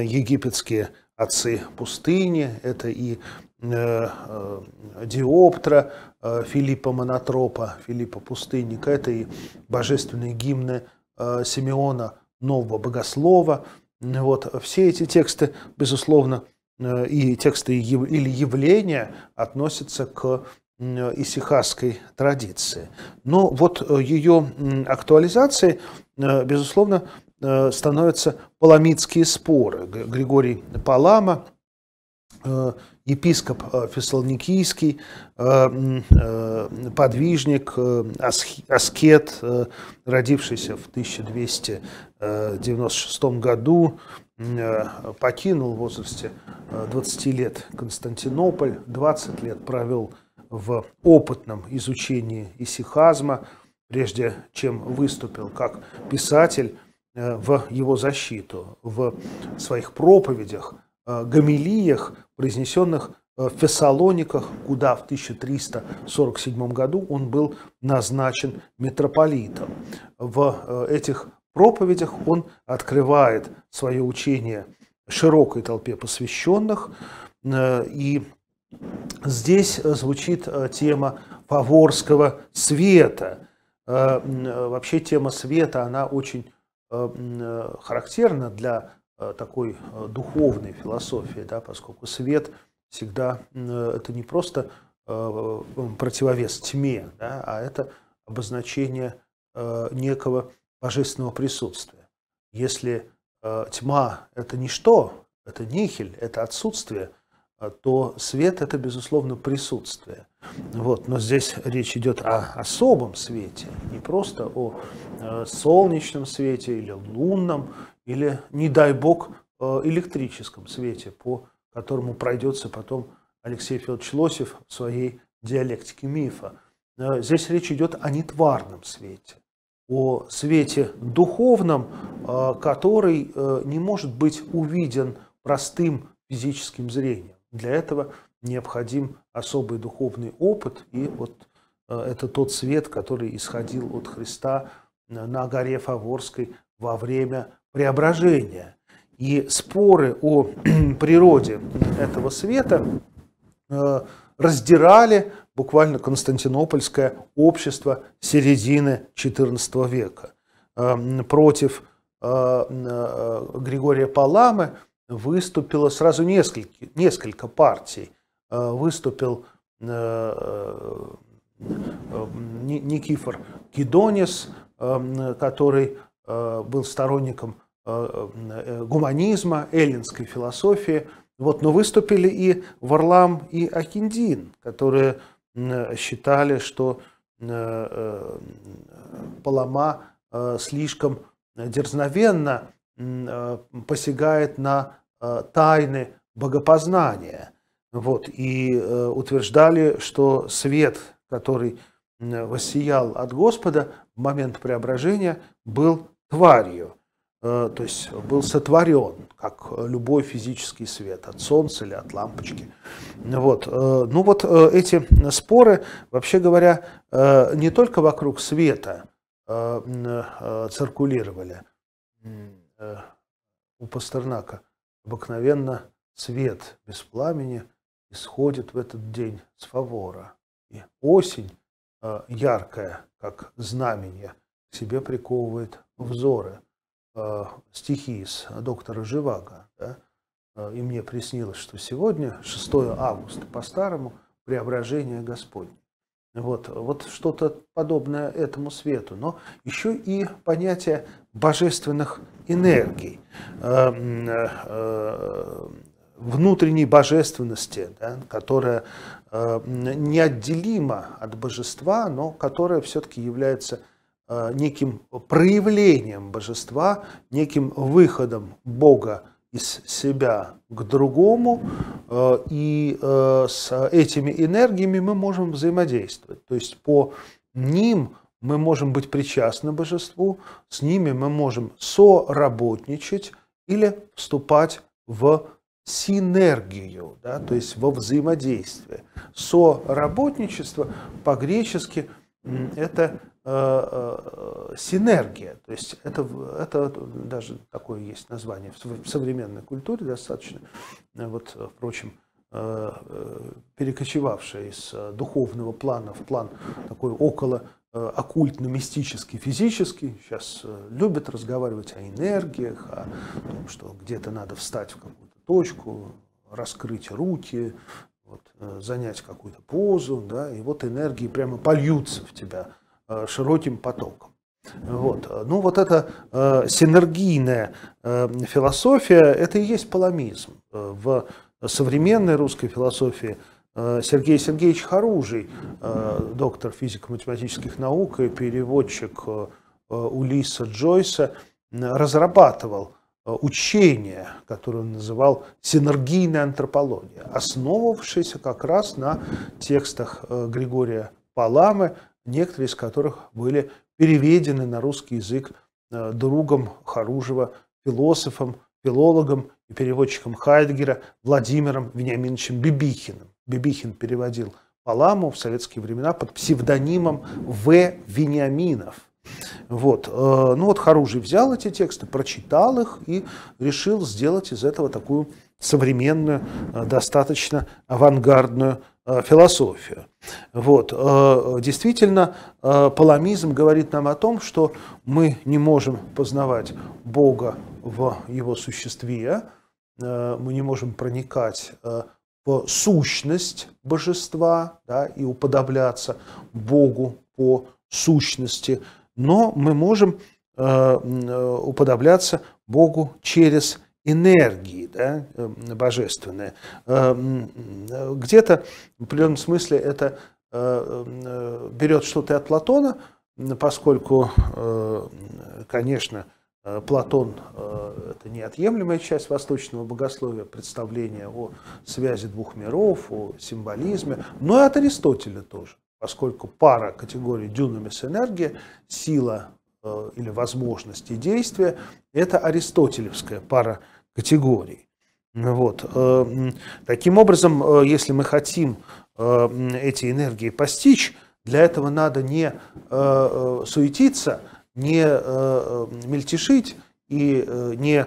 египетские отцы пустыни, это и Диоптра Филиппа Монотропа, Филиппа Пустынника, это и божественные гимны Симеона Нового Богослова. Вот, все эти тексты, безусловно, Э, и тексты или явления относятся к исихасской традиции. Но вот э, ее актуализацией, э, безусловно, становятся паламидские споры. Григорий Палама, епископ Фессалоникийский, подвижник, аскет, родившийся в 1296 году, Э, покинул в возрасте 20 э, лет Константинополь, 20 лет провел в опытном изучении исихазма, прежде чем выступил как писатель э, в его защиту, в своих проповедях, гамелиях, произнесенных в Фессалониках, куда в 1347 году он был назначен митрополитом. В этих проповедях он открывает свое учение широкой толпе посвященных. Э, и здесь звучит э, тема фаворского света. Э, вообще тема света, она очень характерна для такой духовной философии, да, поскольку свет всегда это не просто противовес тьме, да, а это обозначение некого божественного присутствия. Если э, тьма – это ничто, это нихель, это отсутствие, э, то свет – это, безусловно, присутствие. Вот. Но здесь речь идет о особом свете, не просто о э, солнечном свете или лунном, или, не дай бог, э, электрическом свете, по которому пройдется потом Алексей Федорович Лосев в своей диалектике мифа. Э, здесь речь идет о нетварном свете о свете духовном, а, который э, не может быть увиден простым физическим зрением. Для этого необходим особый духовный опыт, и вот э, это тот свет, который исходил от Христа на горе Фаворской во время преображения. И споры о <clears throat> природе этого света э, раздирали буквально константинопольское общество середины XIV века. Э, против э, э, Григория Паламы выступило сразу несколько, несколько партий. Выступил Никифор Гедонис, который был сторонником гуманизма, эллинской философии. Вот, но выступили и Варлам, и Акиндин, которые Э, считали, что э, э, Палама слишком дерзновенно посягает на тайны богопознания. Вот, и утверждали, что свет, который воссиял от Господа в момент преображения, был тварью. Э, то есть был сотворен, как э, любой физический свет, от солнца или от лампочки. Вот. Э, ну вот эти споры, вообще говоря, не только вокруг света циркулировали. У Пастернака обыкновенно свет без пламени исходит в этот день с фавора. И осень, яркая, как знамение, к себе приковывает взоры – Э, стихи из доктора Живаго, да, э, и мне приснилось, что сегодня, 6 августа по-старому, преображение Господне. Вот, вот что-то подобное этому свету. Но еще и понятие божественных энергий, э, внутренней божественности, да, которая неотделима от божества, но которая все-таки является Э, неким проявлением божества, неким выходом Бога из себя к другому, э, и э, с этими энергиями мы можем взаимодействовать. То есть по ним мы можем быть причастны божеству, с ними мы можем соработничать или вступать в синергию, да, то есть во взаимодействие. Соработничество по-гречески – это Э, э, синергия, то есть это, это даже такое есть название в современной культуре достаточно, вот, э, впрочем, перекочевавшая из духовного плана в план такой около оккультно-мистический, физический. Сейчас любят разговаривать о энергиях, о том, что где-то надо встать в какую-то точку, раскрыть руки, вот, занять какую-то позу, да, и вот энергии прямо польются в тебя Э, широким потоком. Вот. Ну вот эта э, синергийная э, философия, это и есть паламизм. Э, в современной русской философии э, Сергей Сергеевич Харужий, э, доктор физико-математических наук и переводчик э, э Улиса Джойса, разрабатывал учение, которое он называл синергийная антропология, основывавшееся как раз на текстах Григория Паламы, некоторые из которых были переведены на русский язык э, другом Харужева, философом, филологом и переводчиком Хайдгера Владимиром Вениаминовичем Бибихиным. Бибихин переводил Паламу в советские времена под псевдонимом В. Вениаминов. Вот. Э, ну вот Харужий взял эти тексты, прочитал их и решил сделать из этого такую современную, э, достаточно авангардную Э, философию. Вот. Э, действительно, э, паламизм говорит нам о том, что мы не можем познавать Бога в его существе, мы не можем проникать в сущность божества да, и уподобляться Богу по сущности, но мы можем уподобляться Богу через энергии да, э, божественная. Эм, где-то в определенном смысле это э, э, берет что-то от Платона, поскольку, конечно, Платон – это неотъемлемая часть восточного богословия, представление о связи двух миров, о символизме, но и от Аристотеля тоже, поскольку пара категорий дюнамис энергия, сила или возможности действия – это аристотелевская пара категорий. Вот. Э, таким образом, э, если мы хотим э, эти энергии постичь, для этого надо не суетиться, не мельтешить и не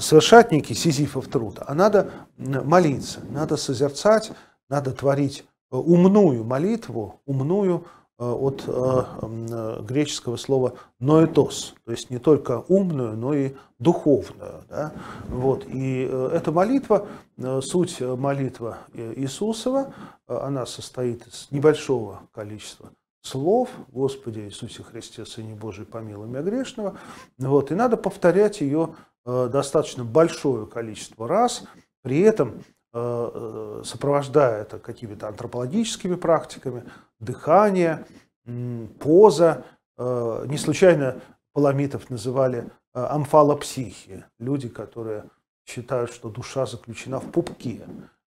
совершать некий сизифов труд, а надо молиться, надо созерцать, надо творить умную молитву, умную Э, от э, э, греческого слова «ноэтос», то есть не только умную, но и духовную. Да? Вот. И эта молитва, суть молитва Иисусова, она состоит из небольшого количества слов «Господи Иисусе Христе, Сыне Божий, помилуй меня грешного». Вот. И надо повторять ее достаточно большое количество раз, при этом Э, э, сопровождая это какими-то антропологическими практиками, дыхание, поза. Э, не случайно Паламитов называли амфалопсихи, люди, которые считают, что душа заключена в пупке,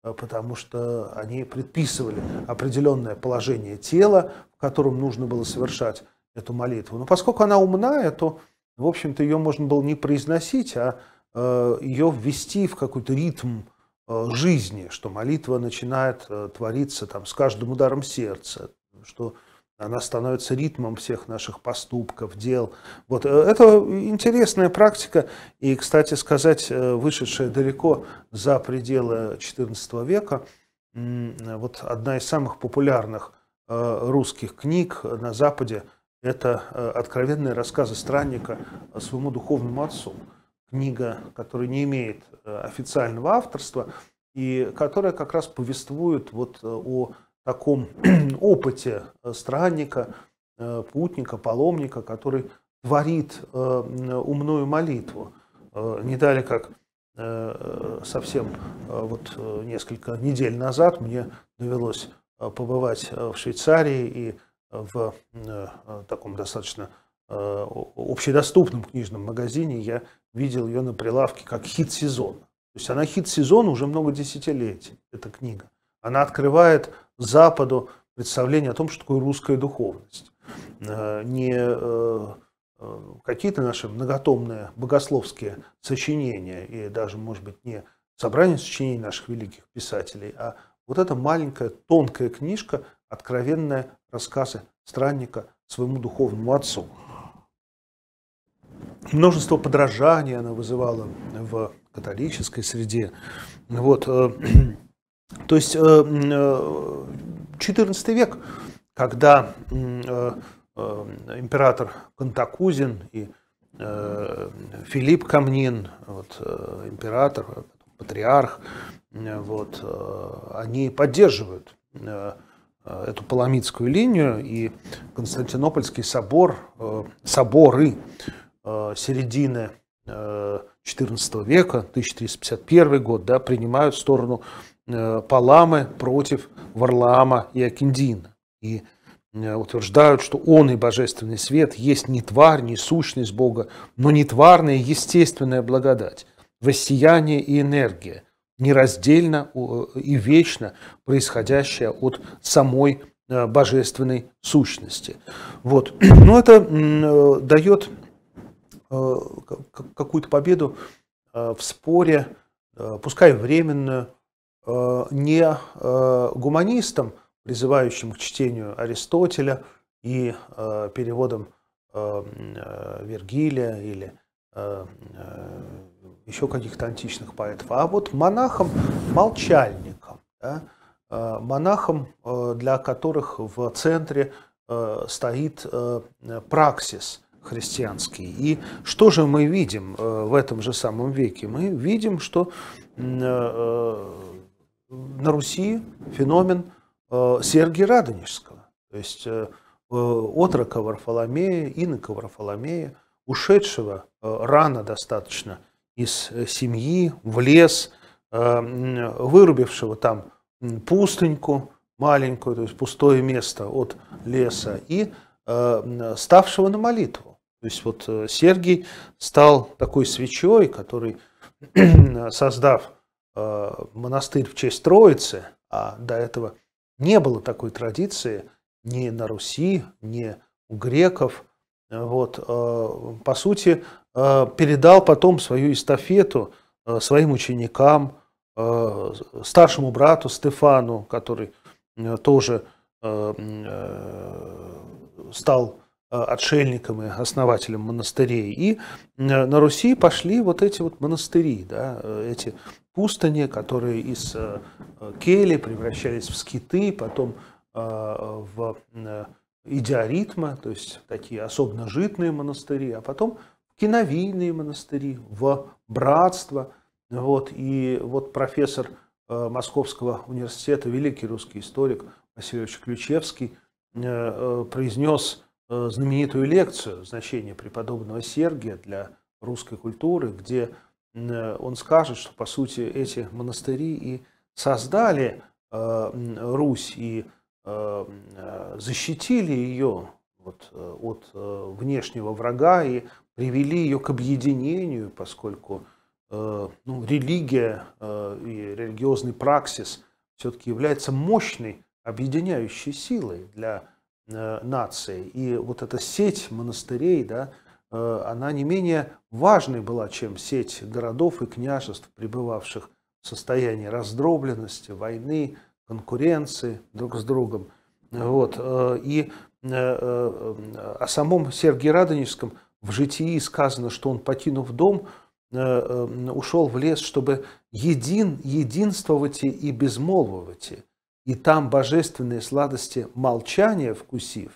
потому что они предписывали определенное положение тела, в котором нужно было совершать эту молитву. Но поскольку она умная, то, в общем-то, ее можно было не произносить, а ее ввести в какой-то ритм Э, жизни, что молитва начинает э, твориться там, с каждым ударом сердца, что она становится ритмом всех наших поступков, дел. Вот э, это интересная практика, и, кстати сказать, вышедшая далеко за пределы XIV века, вот одна из самых популярных русских книг на Западе – это откровенные рассказы странника своему духовному отцу книга, которая не имеет э, официального авторства, и которая как раз повествует вот э, о таком <clears throat> опыте э, странника, путника, паломника, который творит умную молитву. Не дали как совсем вот несколько недель назад мне довелось побывать в Швейцарии и в таком достаточно общедоступном книжном магазине я видел ее на прилавке как хит сезона. То есть она хит сезона уже много десятилетий, эта книга. Она открывает Западу представление о том, что такое русская духовность. Э, не э, э, какие-то наши многотомные богословские сочинения, и даже, может быть, не собрание сочинений наших великих писателей, а вот эта маленькая, тонкая книжка, откровенные рассказы странника своему духовному отцу множество подражаний она вызывала в католической среде. Вот, э, <clears throat> то есть 14 э, э, век, когда император Кантакузин и Филипп Камнин, вот, император, патриарх, вот, они поддерживают эту паламидскую линию, и Константинопольский собор, соборы Э, середины XIV э, века, 1351 год, да, принимают сторону э, Паламы против Варлаама и Акиндина. И утверждают, что он и божественный свет есть не тварь, не сущность Бога, но нетварная естественная благодать, воссияние и энергия, нераздельно и вечно происходящая от самой божественной сущности. Вот. <clears throat> Но ну, это дает Э, какую-то победу э, в споре, э, пускай временную, не гуманистам, призывающим к чтению Аристотеля и переводам Вергилия или еще каких-то античных поэтов, а вот монахам-молчальникам, да, монахам, для которых в центре стоит праксис – христианский И что же мы видим э, в этом же самом веке? Мы видим, что э, э, на Руси феномен Сергия Радонежского, то есть отрока Варфоломея, инока Варфоломея, ушедшего рано достаточно из семьи в лес, вырубившего там пустыньку маленькую, то есть пустое место от леса, и ставшего на молитву. То есть вот э, Сергий стал такой свечой, который, <clears throat> создав э, монастырь в честь Троицы, а до этого не было такой традиции ни на Руси, ни у греков, вот, э, по сути, передал потом свою эстафету своим ученикам, старшему брату Стефану, который тоже стал Э, отшельником и основателем монастырей. И э, на Руси пошли вот эти вот монастыри, да, э, эти пустыни, которые из кели превращались в скиты, потом в идиоритма, то есть такие особо житные монастыри, а потом в киновийные монастыри, в братство. Вот, и вот профессор Московского университета, великий русский историк Васильевич Ключевский произнес Э, знаменитую лекцию «Значение преподобного Сергия для русской культуры», где э, он скажет, что, по сути, эти монастыри и создали э, Русь и защитили ее вот, от внешнего врага и привели ее к объединению, поскольку ну, религия и религиозный праксис все-таки является мощной объединяющей силой для Э, нации. И вот эта сеть монастырей, да, э, она не менее важной была, чем сеть городов и княжеств, пребывавших в состоянии раздробленности, войны, конкуренции друг с другом. Вот. Э, и о самом Сергии Радонежском в житии сказано, что он, покинув дом, ушел в лес, чтобы един, единствовать и безмолвовать и там божественные сладости молчания вкусив,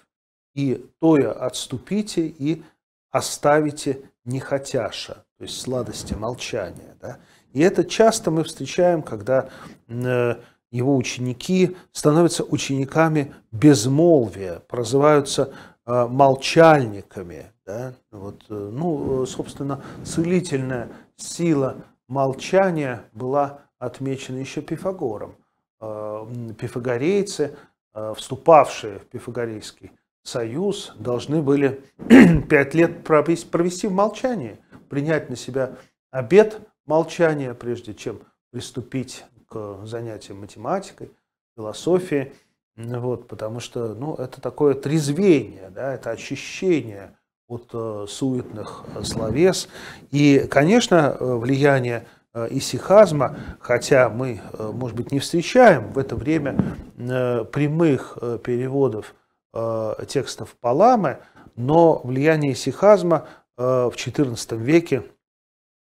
и тое отступите и оставите нехотяша, то есть сладости молчания. Да? И это часто мы встречаем, когда э, его ученики становятся учениками безмолвия, прозываются э, молчальниками. Да? Вот, э, ну, собственно, целительная сила молчания была отмечена еще Пифагором. Э, пифагорейцы, э, вступавшие в пифагорейский союз, должны были <clears throat> пять лет провести в молчании, принять на себя обет молчания, прежде чем приступить к занятиям математикой, философией. Вот, потому что ну, это такое трезвение, да, это очищение от э, суетных словес. И, конечно, влияние Э, и сихазма, хотя мы, э, может быть, не встречаем в это время э, прямых переводов текстов Паламы, но влияние сихазма в XIV веке,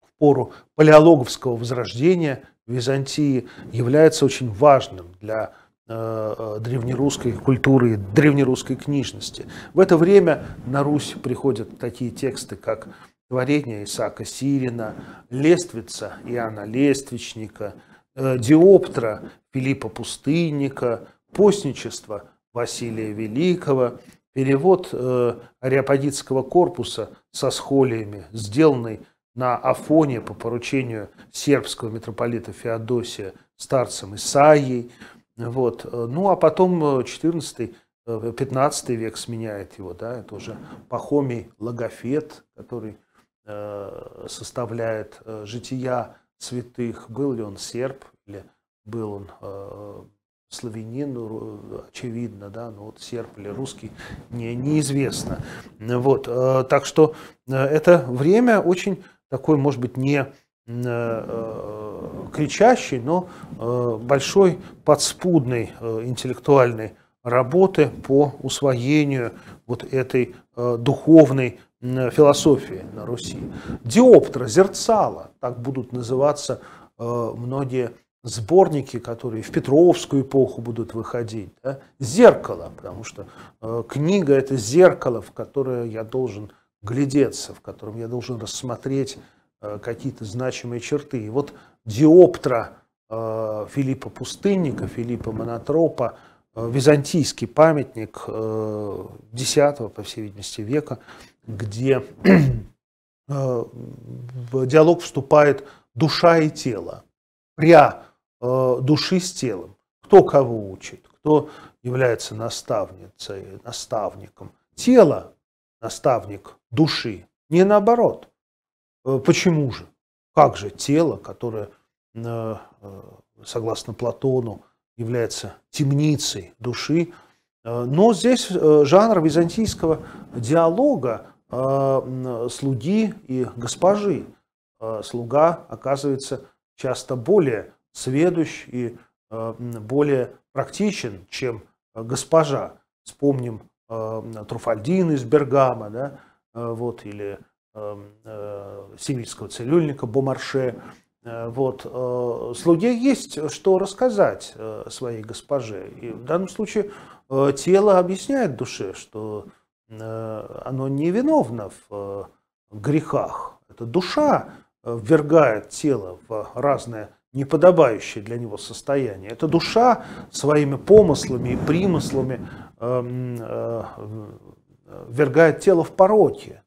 в пору палеологовского возрождения Византии, является очень важным для древнерусской культуры древнерусской книжности. В это время на Русь приходят такие тексты, как творения Исаака Сирина, Лествица Иоанна Лествичника, э, Диоптра Филиппа Пустынника, Постничество Василия Великого, перевод э, ариапагитского корпуса со схолиями, сделанный на Афоне по поручению сербского митрополита Феодосия старцем Исаией. Вот. Ну, а потом 14-15 э, век сменяет его, да, это уже Пахомий Логофет, который Э, составляет э, жития святых, был ли он серб или был он э, славянин, ну, очевидно, да, но вот серб или русский не, неизвестно. Вот, так что это время очень такой, может быть, не кричащий но большой подспудной интеллектуальной работы по усвоению вот этой духовной Э, философии на Руси. Диоптра, зерцало, так будут называться э, многие сборники, которые в Петровскую эпоху будут выходить. Да? Зеркало, потому что э, книга – это зеркало, в которое я должен глядеться, в котором я должен рассмотреть какие-то значимые черты. И вот диоптра Филиппа Пустынника, Филиппа Монотропа, византийский памятник X, по всей видимости, века, где <clears throat> э, в диалог вступает душа и тело, пря э, души с телом. Кто кого учит, кто является наставницей, наставником. Тело – наставник души, не наоборот. Э, почему же? Как же тело, которое, согласно Платону, является темницей души, но здесь жанр византийского диалога а, слуги и госпожи. А, слуга оказывается часто более сведущ и а, более практичен, чем госпожа. Вспомним Труфальдин из Бергама, да, вот, или сивильского цирюльника Бомарше. Вот. Слуге есть что рассказать своей госпоже. И в данном случае тело объясняет душе, что Э, оно не виновно в э, грехах. Это душа э, ввергает тело в разное неподобающее для него состояние. Это душа своими помыслами и примыслами эм, ввергает тело в пороки.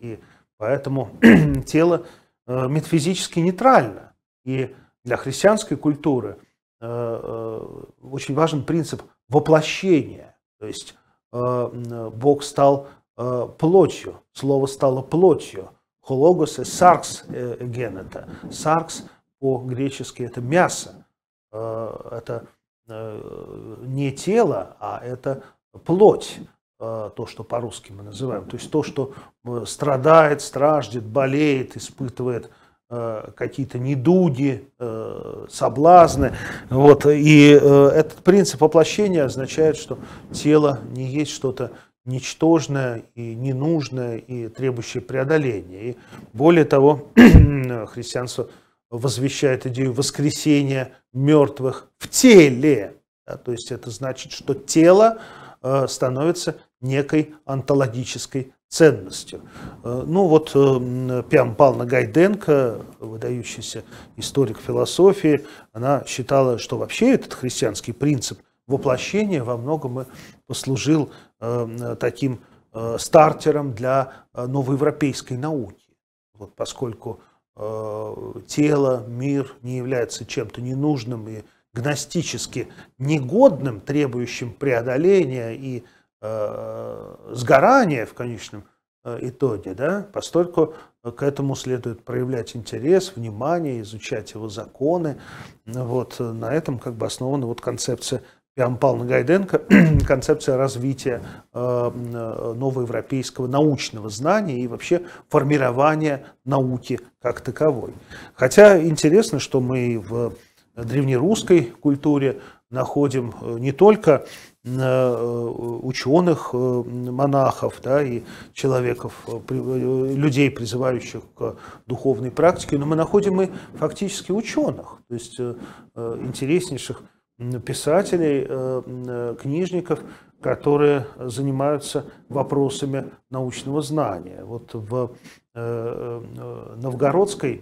и поэтому <clears throat> тело метафизически нейтрально. И для христианской культуры очень важен принцип воплощения. То есть Э, Бог стал э, плотью, слово стало плотью. Хологос и саркс э, генета. Саркс по-гречески это мясо. Это не тело, а это плоть, то, что по-русски мы называем. То есть то, что страдает, страждет, болеет, испытывает – Э, какие-то недуги, э, соблазны. Вот. И э, этот принцип воплощения означает, что тело не есть что-то ничтожное и ненужное и требующее преодоления. И более того, <clears throat> христианство возвещает идею воскресения мертвых в теле. то есть это значит, что тело становится некой онтологической ценностью. Э, ну вот э, Пиам Павловна Гайденко, выдающийся историк философии, она считала, что вообще этот христианский принцип воплощения во многом и послужил э, таким стартером для новоевропейской науки. Вот поскольку тело, мир не является чем-то ненужным и гностически негодным, требующим преодоления и Э, сгорания в конечном э, итоге, да, постольку к этому следует проявлять интерес, внимание, изучать его законы. Вот э, на этом как бы основана вот концепция Пиам Павловна Гайденко, <clears throat> концепция развития новоевропейского научного знания и вообще формирования науки как таковой. Хотя интересно, что мы в древнерусской культуре находим не только Э, э, ученых, э, монахов да, и человеков, людей, призывающих к духовной практике, но мы находим и фактически ученых, то есть интереснейших писателей, книжников, которые занимаются вопросами научного знания. Вот в Новгородской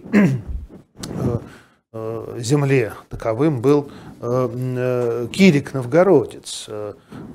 <clears throat> Э, земле. Таковым был э, э, Кирик Новгородец,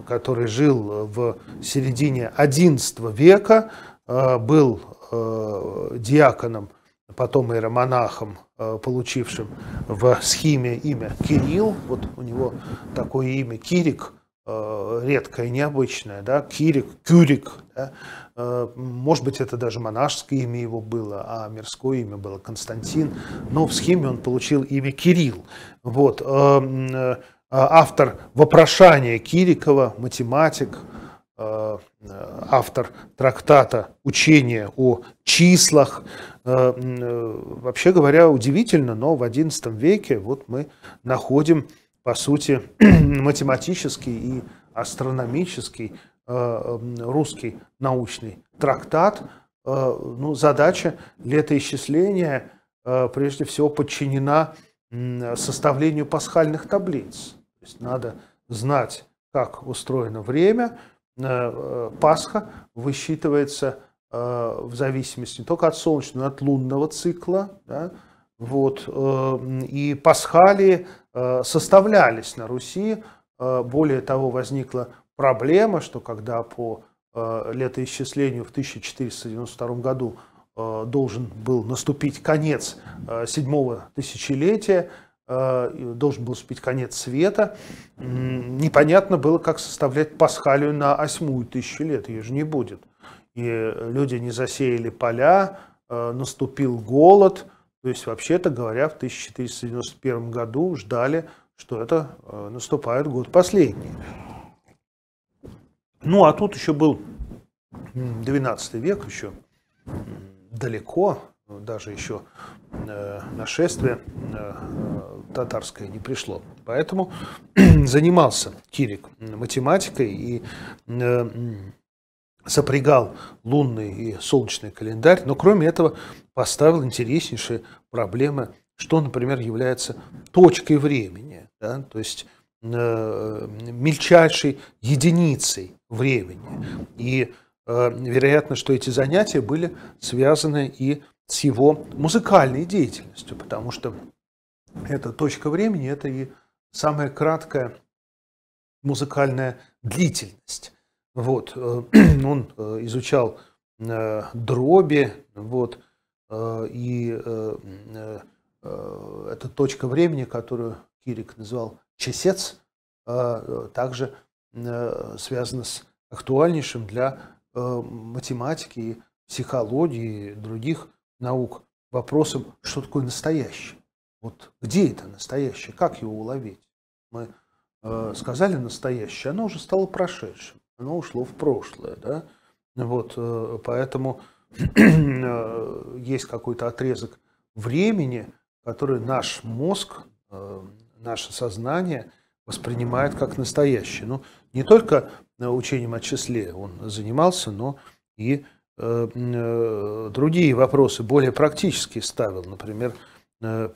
который жил в середине XI века, был диаконом, потом иеромонахом, получившим в схиме имя Кирилл. Вот у него такое имя Кирик, редкое, необычное, да, Кирик, Кюрик, да? Может быть, это даже монашеское имя его было, а мирское имя было Константин. Но в схеме он получил имя Кирилл. Вот. Э, э, автор вопрошания Кирикова, математик, э, автор трактата «Учение о числах». Вообще говоря, удивительно, но в XI веке вот мы находим, по сути, <clears throat> математический и астрономический Э, эм, русский научный трактат, э, ну, задача летоисчисления э, прежде всего подчинена составлению пасхальных таблиц. То есть надо знать, как устроено время. Пасха высчитывается в зависимости не только от солнечного, но и от лунного цикла. Да? Вот. И пасхалии составлялись на Руси. Более того, возникла проблема, что когда по э, летоисчислению в 1492 году э, должен был наступить конец э, седьмого тысячелетия, должен был наступить конец света, непонятно было, как составлять пасхалию на восьмую тысячу лет, ее же не будет. И люди не засеяли поля, наступил голод, то есть, вообще-то говоря, в 1491 году ждали, что это наступает год последний. Ну, а тут еще был 12 век, еще далеко, даже еще э, нашествие э, татарское не пришло. Поэтому <clears throat> занимался Кирик математикой и э, сопрягал лунный и солнечный календарь, но кроме этого поставил интереснейшие проблемы, что, например, является точкой времени. Да? То есть Э, мельчайшей единицей времени. И э, вероятно, что эти занятия были связаны и с его музыкальной деятельностью, потому что эта точка времени – это и самая краткая музыкальная длительность. Вот. Э, <clears throat> он изучал дроби, вот, и эта точка времени, которую Кирик назвал часец э, также э, связано с актуальнейшим для э, математики, психологии и других наук вопросом, что такое настоящее. Вот где это настоящее, как его уловить? Мы сказали настоящее, оно уже стало прошедшим, оно ушло в прошлое. Да? Вот, поэтому есть какой-то отрезок времени, который наш мозг наше сознание воспринимает как настоящее. Ну, не только э, учением о числе он занимался, но и э, э, другие вопросы, более практические ставил. Например,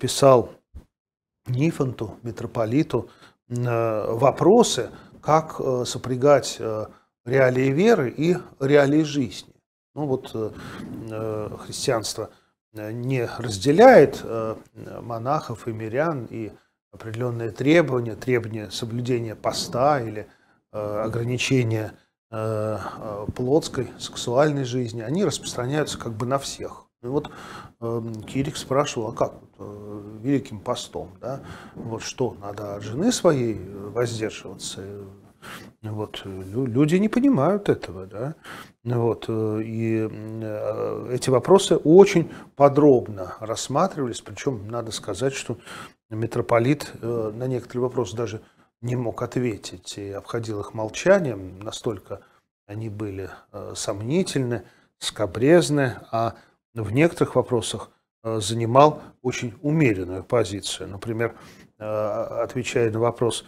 писал Нифонту, митрополиту, вопросы, как сопрягать реалии веры и реалии жизни. Ну вот христианство не разделяет монахов и мирян и определенные требования, требования соблюдения поста или э, ограничения э, э, плотской, сексуальной жизни, они распространяются как бы на всех. И вот эм, Кирик спрашивал, а как э, великим постом, да, вот что надо от жены своей воздерживаться, вот. Э, люди не понимают этого. Да? Вот. Э, и э, эти вопросы очень подробно рассматривались. Причем надо сказать, что митрополит на некоторые вопросы даже не мог ответить и обходил их молчанием. Настолько они были сомнительны, скобрезны, а в некоторых вопросах занимал очень умеренную позицию. Например, отвечая на вопрос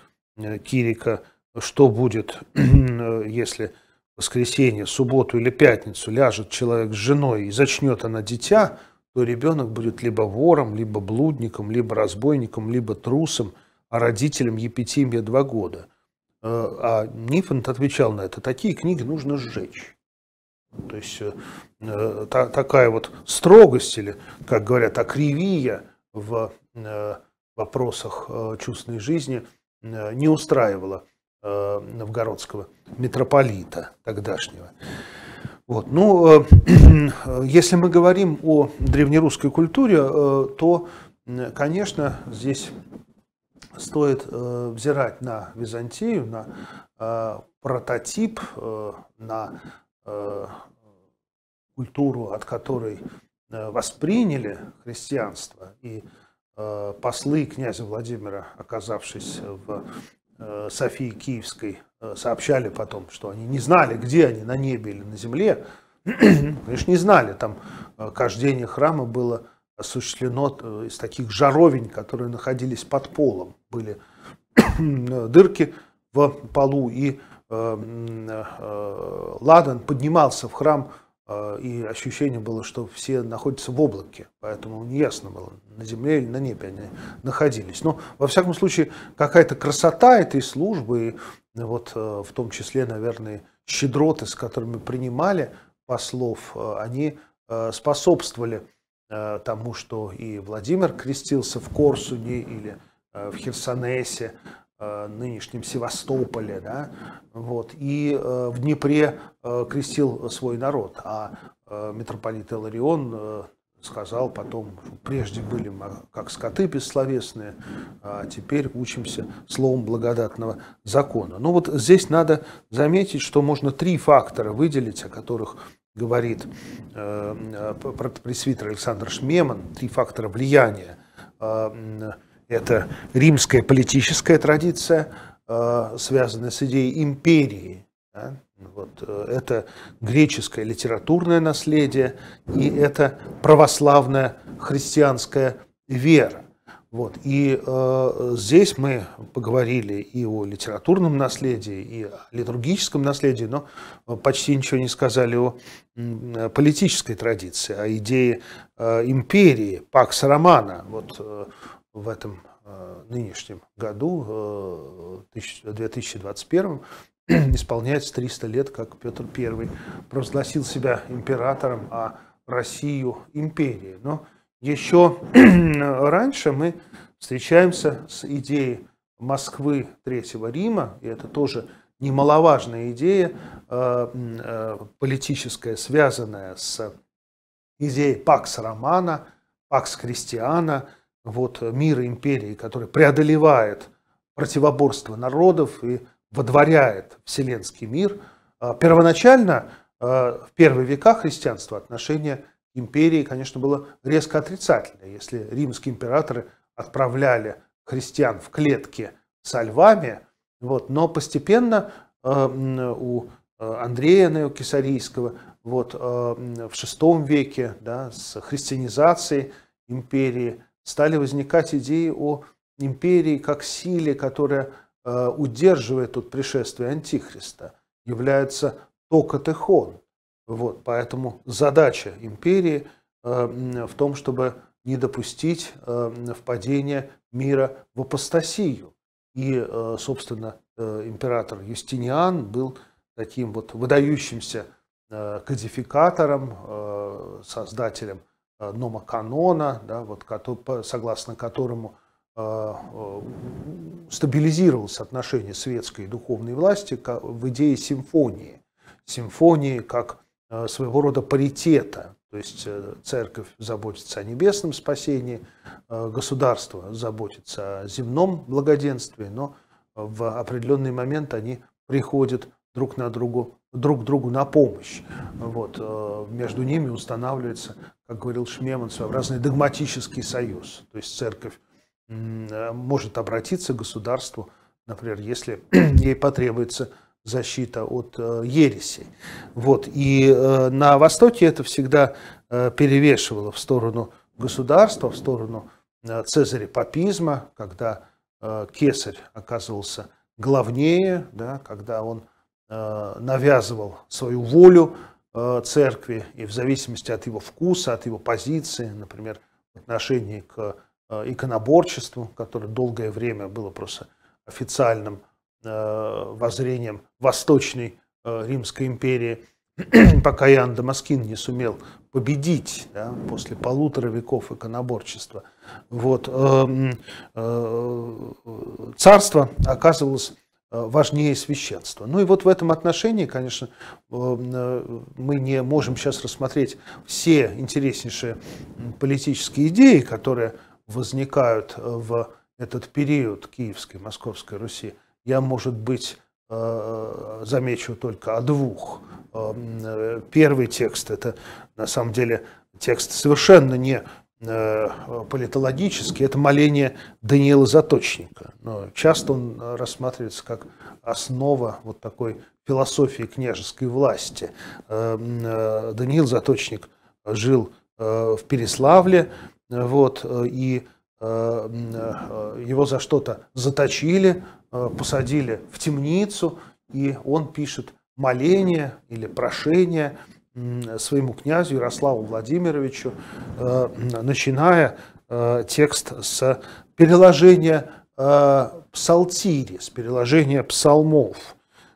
Кирика – что будет, <clears throat> если воскресенье, субботу или пятницу ляжет человек с женой и зачнет она дитя, то ребенок будет либо вором, либо блудником, либо разбойником, либо трусом, а родителям Епитимия два года. Э, а Нифонт отвечал на это, такие книги нужно сжечь. То есть э, э, та, такая вот строгость или, как говорят, акривия в э, вопросах э, чувственной жизни э, не устраивала Э, новгородского митрополита тогдашнего. Вот. Ну, э, <clears throat> если мы говорим о древнерусской культуре, э, то, конечно, здесь стоит взирать на Византию, на прототип, на культуру, от которой восприняли христианство. И послы князя Владимира, оказавшись в Э, Софии Киевской э, сообщали потом, что они не знали, где они, на небе или на земле. Конечно, <clears throat> не знали. Там э, каждение храма было осуществлено из таких жаровень, которые находились под полом. Были <clears throat> дырки в полу, и ладан поднимался в храм а, и ощущение было, что все находятся в облаке, поэтому неясно было, на земле или на небе они находились. Но, во всяком случае, какая-то красота этой службы, и ну, вот а, в том числе, наверное, щедроты, с которыми принимали послов, а, они способствовали тому, что и Владимир крестился в Корсуне или в Херсонесе, Э, нынешнем Севастополе, да, вот, и э, в Днепре э, крестил свой народ, а митрополит Иларион сказал потом, прежде были мы как скоты бессловесные, а теперь учимся словом благодатного закона. Но ну вот здесь надо заметить, что можно три фактора выделить, о которых говорит э, пресвитер Александр Шмеман, три фактора влияния. Э, это римская политическая традиция, э, связанная с идеей империи. Вот, э, это греческое литературное наследие и это православная христианская вера. Вот. И э, здесь мы поговорили и о литературном наследии, и о литургическом наследии, но э, почти ничего не сказали о политической традиции, о идее э, империи, пакс романа. Вот, э, в этом э, нынешнем году, 2021, э, <clears throat> исполняется 300 лет, как Петр I провозгласил себя императором, а Россию империей. Но еще <clears throat> раньше мы встречаемся с идеей Москвы Третьего Рима, и это тоже немаловажная идея э, политическая, связанная с идеей Пакс Романа, Пакс Кристиана – вот, э, мира империи, который преодолевает противоборство народов и водворяет вселенский мир. А, первоначально, а, в первые века христианства отношение к империи, конечно, было резко отрицательное. Если римские императоры отправляли христиан в клетки со львами, вот, но постепенно а, у э, Андрея Неокесарийского вот, в VI веке да, с христианизацией империи – стали возникать идеи о империи как силе, которая э, удерживает от пришествия Антихриста, является Токатехон. Вот, поэтому задача империи э, в том, чтобы не допустить э, впадения мира в апостасию. И, собственно, император Юстиниан был таким вот выдающимся кодификатором, создателем Э, Нома Канона, да, вот, согласно которому э, э, стабилизировалось отношение светской и духовной власти в идее симфонии. Симфонии как своего рода паритета, то есть церковь заботится о небесном спасении, государство заботится о земном благоденствии, но в определенный момент они приходят друг на другу друг другу на помощь. Вот, э, между ними устанавливается, как говорил Шмеман, своеобразный догматический союз. То есть церковь э, может обратиться к государству, например, если <clears throat> ей потребуется защита от э, ересей. Вот. И на Востоке это всегда перевешивало в сторону государства, в сторону Цезаря, папизма, когда кесарь оказывался главнее, да, когда он Э, навязывал свою волю э, церкви, и в зависимости от его вкуса, от его позиции, например, в отношении к э, иконоборчеству, которое долгое время было просто официальным воззрением Восточной Римской империи, <clears throat> пока Иоанн Дамаскин не сумел победить да, после полутора веков иконоборчества. Вот, эм, царство оказывалось Э, важнее священства. Ну и вот в этом отношении, конечно, э, э, мы не можем сейчас рассмотреть все интереснейшие политические идеи, которые возникают в этот период Киевской, Московской Руси. Я, может быть, замечу только о двух. Первый текст – это, на самом деле, текст совершенно не Э, политологически, это моление Даниила Заточника. Но часто он рассматривается как основа вот такой философии княжеской власти. Э, э, Даниил Заточник жил в Переславле, вот, и его за что-то заточили, посадили в темницу, и он пишет моление или прошение – своему князю Ярославу Владимировичу, э, начиная э, текст с переложения э, псалтири, с переложения псалмов.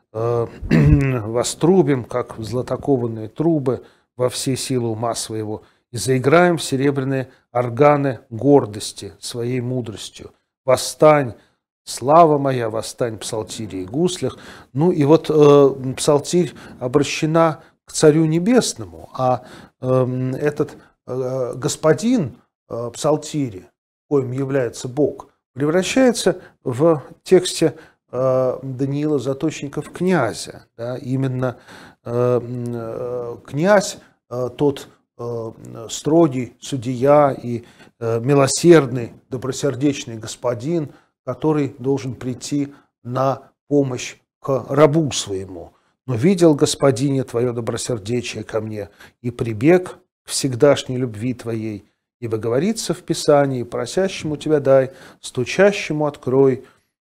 <clears throat> «Вострубим, как в трубы, во все силы ума своего, и заиграем в серебряные органы гордости своей мудростью. Восстань, «Слава моя, восстань, псалтири и гуслях». Ну и вот э, псалтирь обращена к Царю Небесному, а э, этот э, господин э, Псалтири, коим является Бог, превращается в тексте э, Даниила Заточников князя. Да? Именно э, э, князь, э, тот э, строгий судья и э, милосердный, добросердечный господин, который должен прийти на помощь к рабу своему – но видел, Господине, твое добросердечие ко мне, и прибег к всегдашней любви твоей. Ибо говорится в Писании, просящему тебя дай, стучащему открой,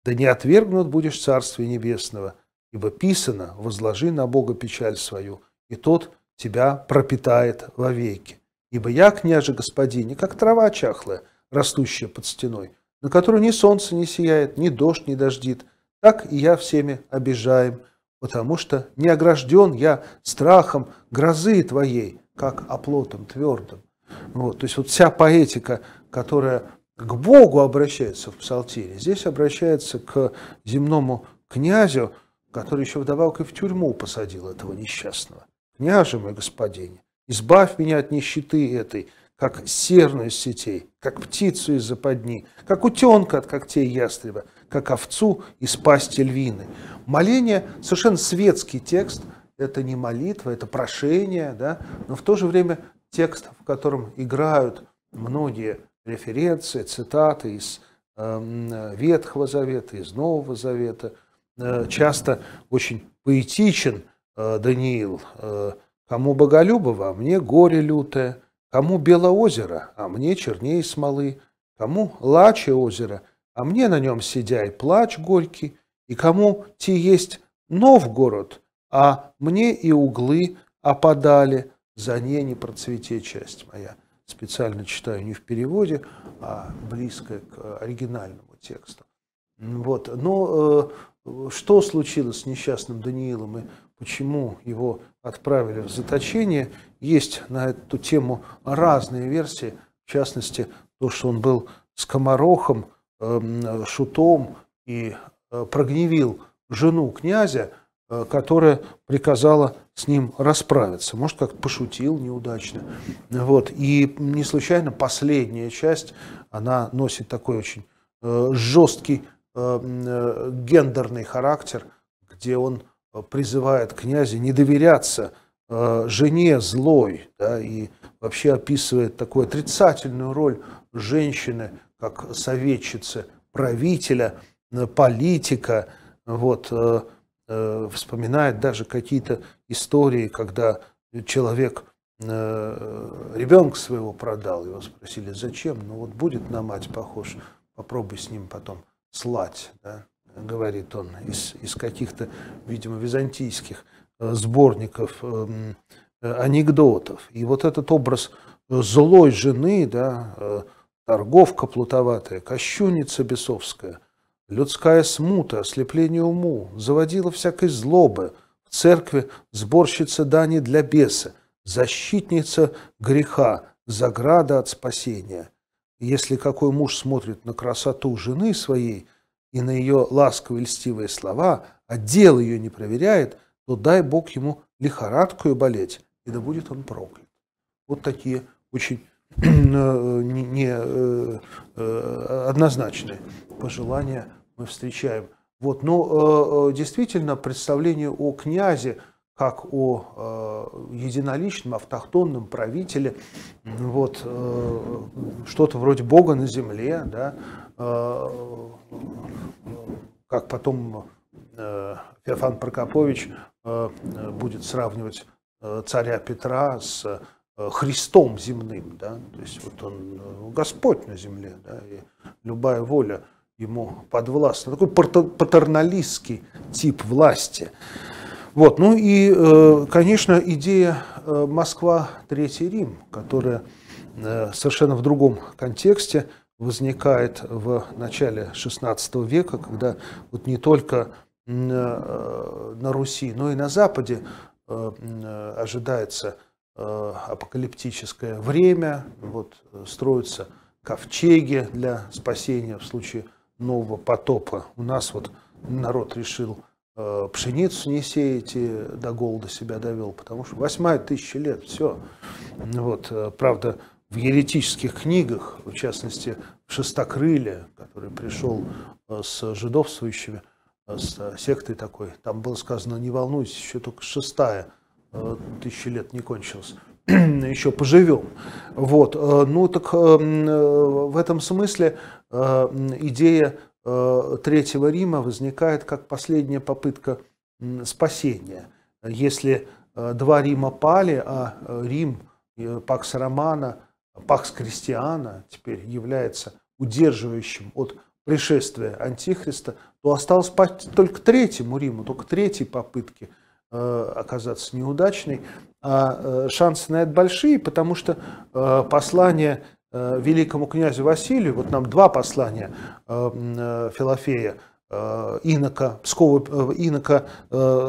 да не отвергнут будешь Царствие Небесного. Ибо писано, возложи на Бога печаль свою, и Тот тебя пропитает вовеки. Ибо я, княже господине, как трава чахлая, растущая под стеной, на которую ни солнце не сияет, ни дождь не дождит, так и я всеми обижаем, потому что не огражден я страхом грозы твоей, как оплотом твердым. Вот, то есть вот вся поэтика, которая к Богу обращается в Псалтире, здесь обращается к земному князю, который еще вдобавок и в тюрьму посадил этого несчастного. «Княже мой господине, избавь меня от нищеты этой, как серну из сетей, как птицу из западни, как утенка от когтей ястреба, как овцу и спасти львины. Моление – совершенно светский текст, это не молитва, это прошение, да? но в то же время текст, в котором играют многие референции, цитаты из эм, Ветхого Завета, из Нового Завета. Э, часто очень поэтичен э, Даниил. Э, кому боголюбово, а мне горе лютое. Кому бело озеро, а мне чернее смолы. Кому лаче озеро – а мне на нем сидя и плач горький, и кому те есть нов город, а мне и углы опадали, за ней не процвете часть моя. Специально читаю не в переводе, а близко к оригинальному тексту. Вот. Но э, что случилось с несчастным Даниилом и почему его отправили в заточение, есть на эту тему разные версии. В частности, то, что он был скоморохом, Эм, шутом и э, прогневил жену князя, э, которая приказала с ним расправиться. Может, как-то пошутил неудачно. Вот. И не случайно последняя часть, она носит такой очень э, жесткий гендерный характер, где он призывает князя не доверяться жене злой да, и вообще описывает такую отрицательную роль женщины – как советчицы правителя, э, политика, вот, э, э, вспоминает даже какие-то истории, когда человек ребенка своего продал, его спросили, зачем, ну вот будет на мать похож, попробуй с ним потом слать, да? говорит он, из, из каких-то, видимо, византийских сборников анекдотов. И вот этот образ злой жены, да, торговка плутоватая, кощунница бесовская, людская смута, ослепление уму, заводила всякой злобы, в церкви сборщица дани для беса, защитница греха, заграда от спасения. Если какой муж смотрит на красоту жены своей и на ее ласковые льстивые слова, а дел ее не проверяет, то дай Бог ему лихорадкую болеть, и да будет он проклят. Вот такие очень Э, не э, э, однозначны пожелания мы встречаем. Вот, но действительно представление о князе как о единоличном, автохтонном правителе, вот, что-то вроде бога на земле, да, как потом Феофан Прокопович будет сравнивать царя Петра с Э, Христом земным, да, то есть вот он э, Господь на земле, да, и любая воля ему подвластна. Ну, такой патерналистский тип власти. Вот, ну и, э, конечно, идея Москва, Третий Рим, которая совершенно в другом контексте возникает в начале XVI века, когда вот не только на Руси, но и на Западе ожидается Э, апокалиптическое время, вот э, строятся ковчеги для спасения в случае нового потопа. У нас вот народ решил э, пшеницу не сеять и до голода себя довел, потому что восьмая тысяча лет, все. Вот, правда, в еретических книгах, в частности, в Шестокрыле, который пришел с жидовствующими, с сектой такой, там было сказано, не волнуйтесь еще только шестая Э, тысячи лет не кончилось <clears throat> еще поживем. Вот. Э, ну так э, в этом смысле идея Третьего Рима возникает как последняя попытка спасения. Если два Рима пали, а Рим, Пакс Романа, Пакс Кристиана теперь является удерживающим от пришествия Антихриста, то осталось только третьему Риму, только третьей попытке – Э, оказаться неудачной, а э, шансы на это большие, потому что э, послание великому князю Василию, вот нам два послания Филофея, инока, Пскова, инока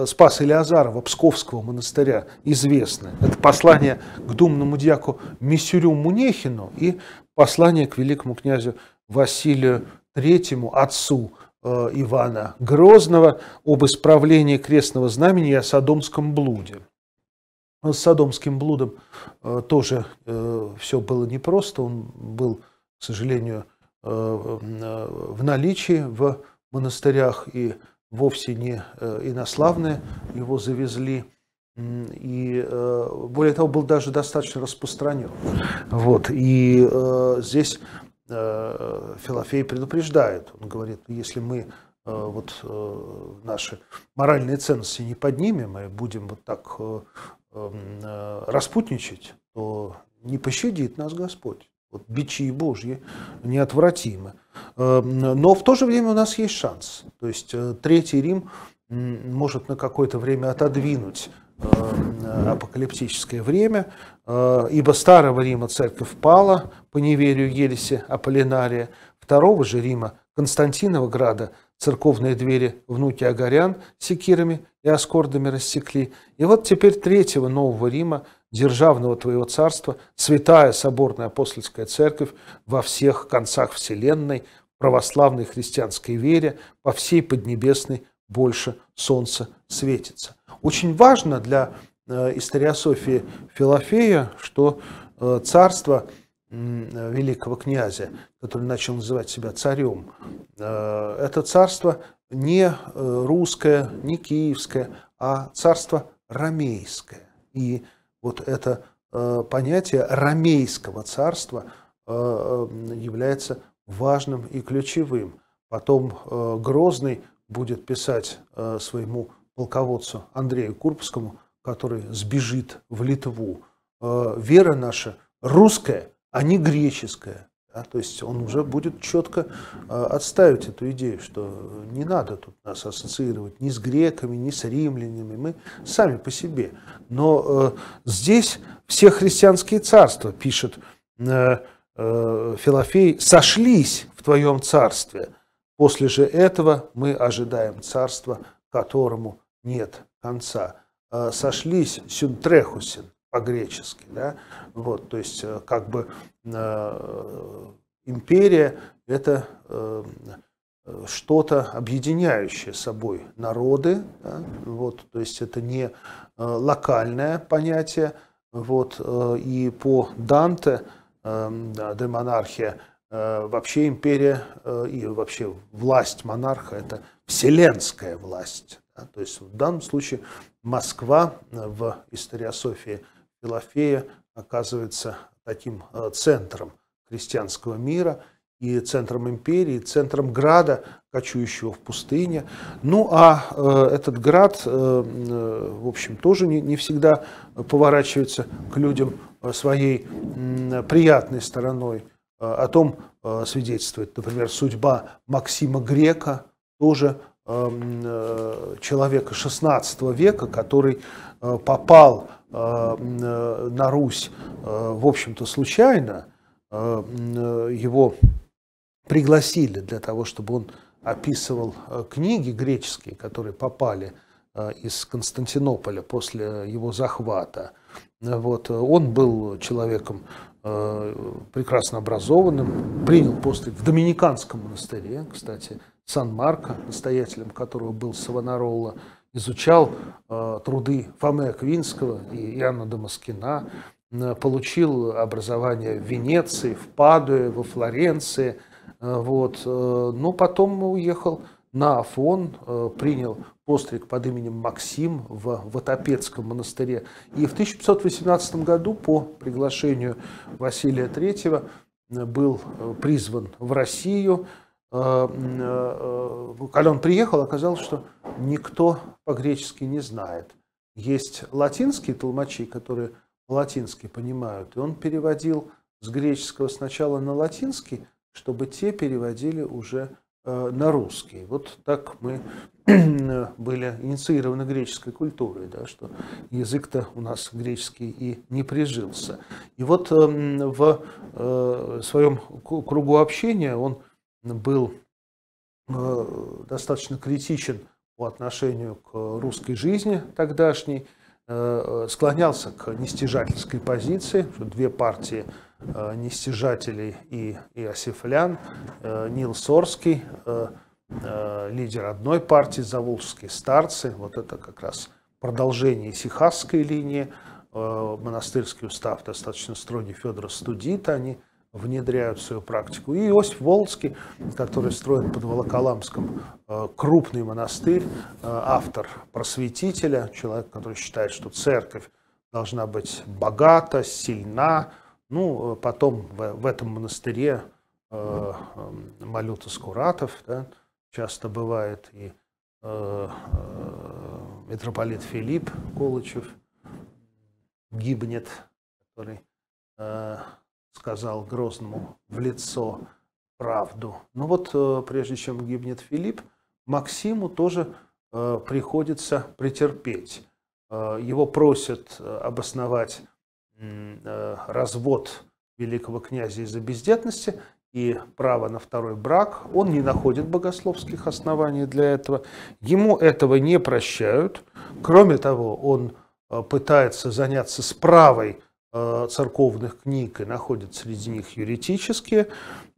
Спаса Илиазарова, Псковского монастыря, известны. Это послание к думному дьяку Миссюрю Мунехину и послание к великому князю Василию третьему отцу Э, Ивана Грозного об исправлении крестного знамени и о садомском блуде. С садомским блудом э, тоже э, все было непросто. Он был, к сожалению, в наличии в монастырях и вовсе не инославные его завезли. И более того, был даже достаточно распространен. Вот. И здесь Э, Филофей предупреждает. Он говорит, если мы э, вот э, наши моральные ценности не поднимем и будем вот так эм, распутничать, то не пощадит нас Господь. Вот бичи Божьи неотвратимы. Эм, но в то же время у нас есть шанс. То есть Третий Рим может на какое-то время отодвинуть апокалиптическое время, Э, ибо старого Рима церковь пала по неверию Ереси Аполлинария, второго же Рима Константинова града церковные двери внуки Агарян секирами и аскордами рассекли. И вот теперь третьего Нового Рима, державного твоего царства, святая соборная апостольская церковь во всех концах вселенной, православной христианской вере, по всей Поднебесной больше солнца светится. Очень важно для Э, историософии Филофея, что э, царство э, великого князя, который начал называть себя царем, это царство не русское, не киевское, а царство ромейское. И вот это понятие ромейского царства является важным и ключевым. Потом Грозный будет писать своему полководцу Андрею Курбскому – который сбежит в Литву. Э, вера наша русская, а не греческая. Да? То есть он уже будет четко э, отставить эту идею, что не надо тут нас ассоциировать ни с греками, ни с римлянами, мы сами по себе. Но э, здесь все христианские царства, пишет Филофей, сошлись в твоем царстве. После же этого мы ожидаем царства, которому нет конца. Э, сошлись сюнтрехусин по-гречески, да, вот, то есть э, как бы э, империя это что-то объединяющее собой народы, да, вот, то есть это не локальное понятие, вот, и по Данте да, де монархия вообще империя и вообще власть монарха – это вселенская власть. Да? То есть в данном случае Москва э, в историософии Филофея оказывается таким э, центром христианского мира и центром империи, и центром града, кочующего в пустыне. Ну а э, этот град, в общем, тоже не, не всегда поворачивается к людям своей приятной стороной. О том свидетельствует, например, судьба Максима Грека, тоже Эм, э, человека XVI века, который э, попал э, на Русь, в общем-то, случайно. Его пригласили для того, чтобы он описывал книги греческие, которые попали из Константинополя после его захвата. Вот. Он был человеком прекрасно образованным, принял после в Доминиканском монастыре, кстати, Сан-Марко, настоятелем которого был Савонарола, изучал э, труды Фомы Аквинского и Иоанна Дамаскина, э, получил образование в Венеции, в Падуе, во Флоренции. Э, вот, э, но потом уехал на Афон, э, принял постриг под именем Максим в Ватопецком монастыре. И в 1518 году по приглашению Василия III э, был э, призван в Россию, Э, э, э, когда он приехал, оказалось, что никто по-гречески не знает. Есть латинские толмачи, которые по-латински понимают. И он переводил с греческого сначала на латинский, чтобы те переводили уже на русский. Вот так мы <clears throat> были инициированы греческой культурой, да, что язык-то у нас греческий и не прижился. И вот в своем кругу общения он был э, достаточно критичен по отношению к русской жизни тогдашней, э, склонялся к нестяжательской позиции, что две партии э, нестяжателей и, и осифлян, Нил Сорский, лидер одной партии, заволжские старцы, вот это как раз продолжение сихасской линии, монастырский устав достаточно строгий Федора Студита, они внедряют в свою практику. И Иосиф Волжский, который строит под Волоколамском э, крупный монастырь, э, автор просветителя, человек, который считает, что церковь должна быть богата, сильна. Ну, э, потом в, этом монастыре Малюта Скуратов, да, часто бывает и митрополит Филипп Колычев гибнет, который сказал Грозному в лицо правду. Но ну вот э, прежде чем гибнет Филипп, Максиму тоже э, приходится претерпеть. Э, его просят обосновать развод великого князя из-за бездетности и право на второй брак. Он не находит богословских оснований для этого. Ему этого не прощают. Кроме того, он пытается заняться справой Э, церковных книг и находит среди них юридические. Э,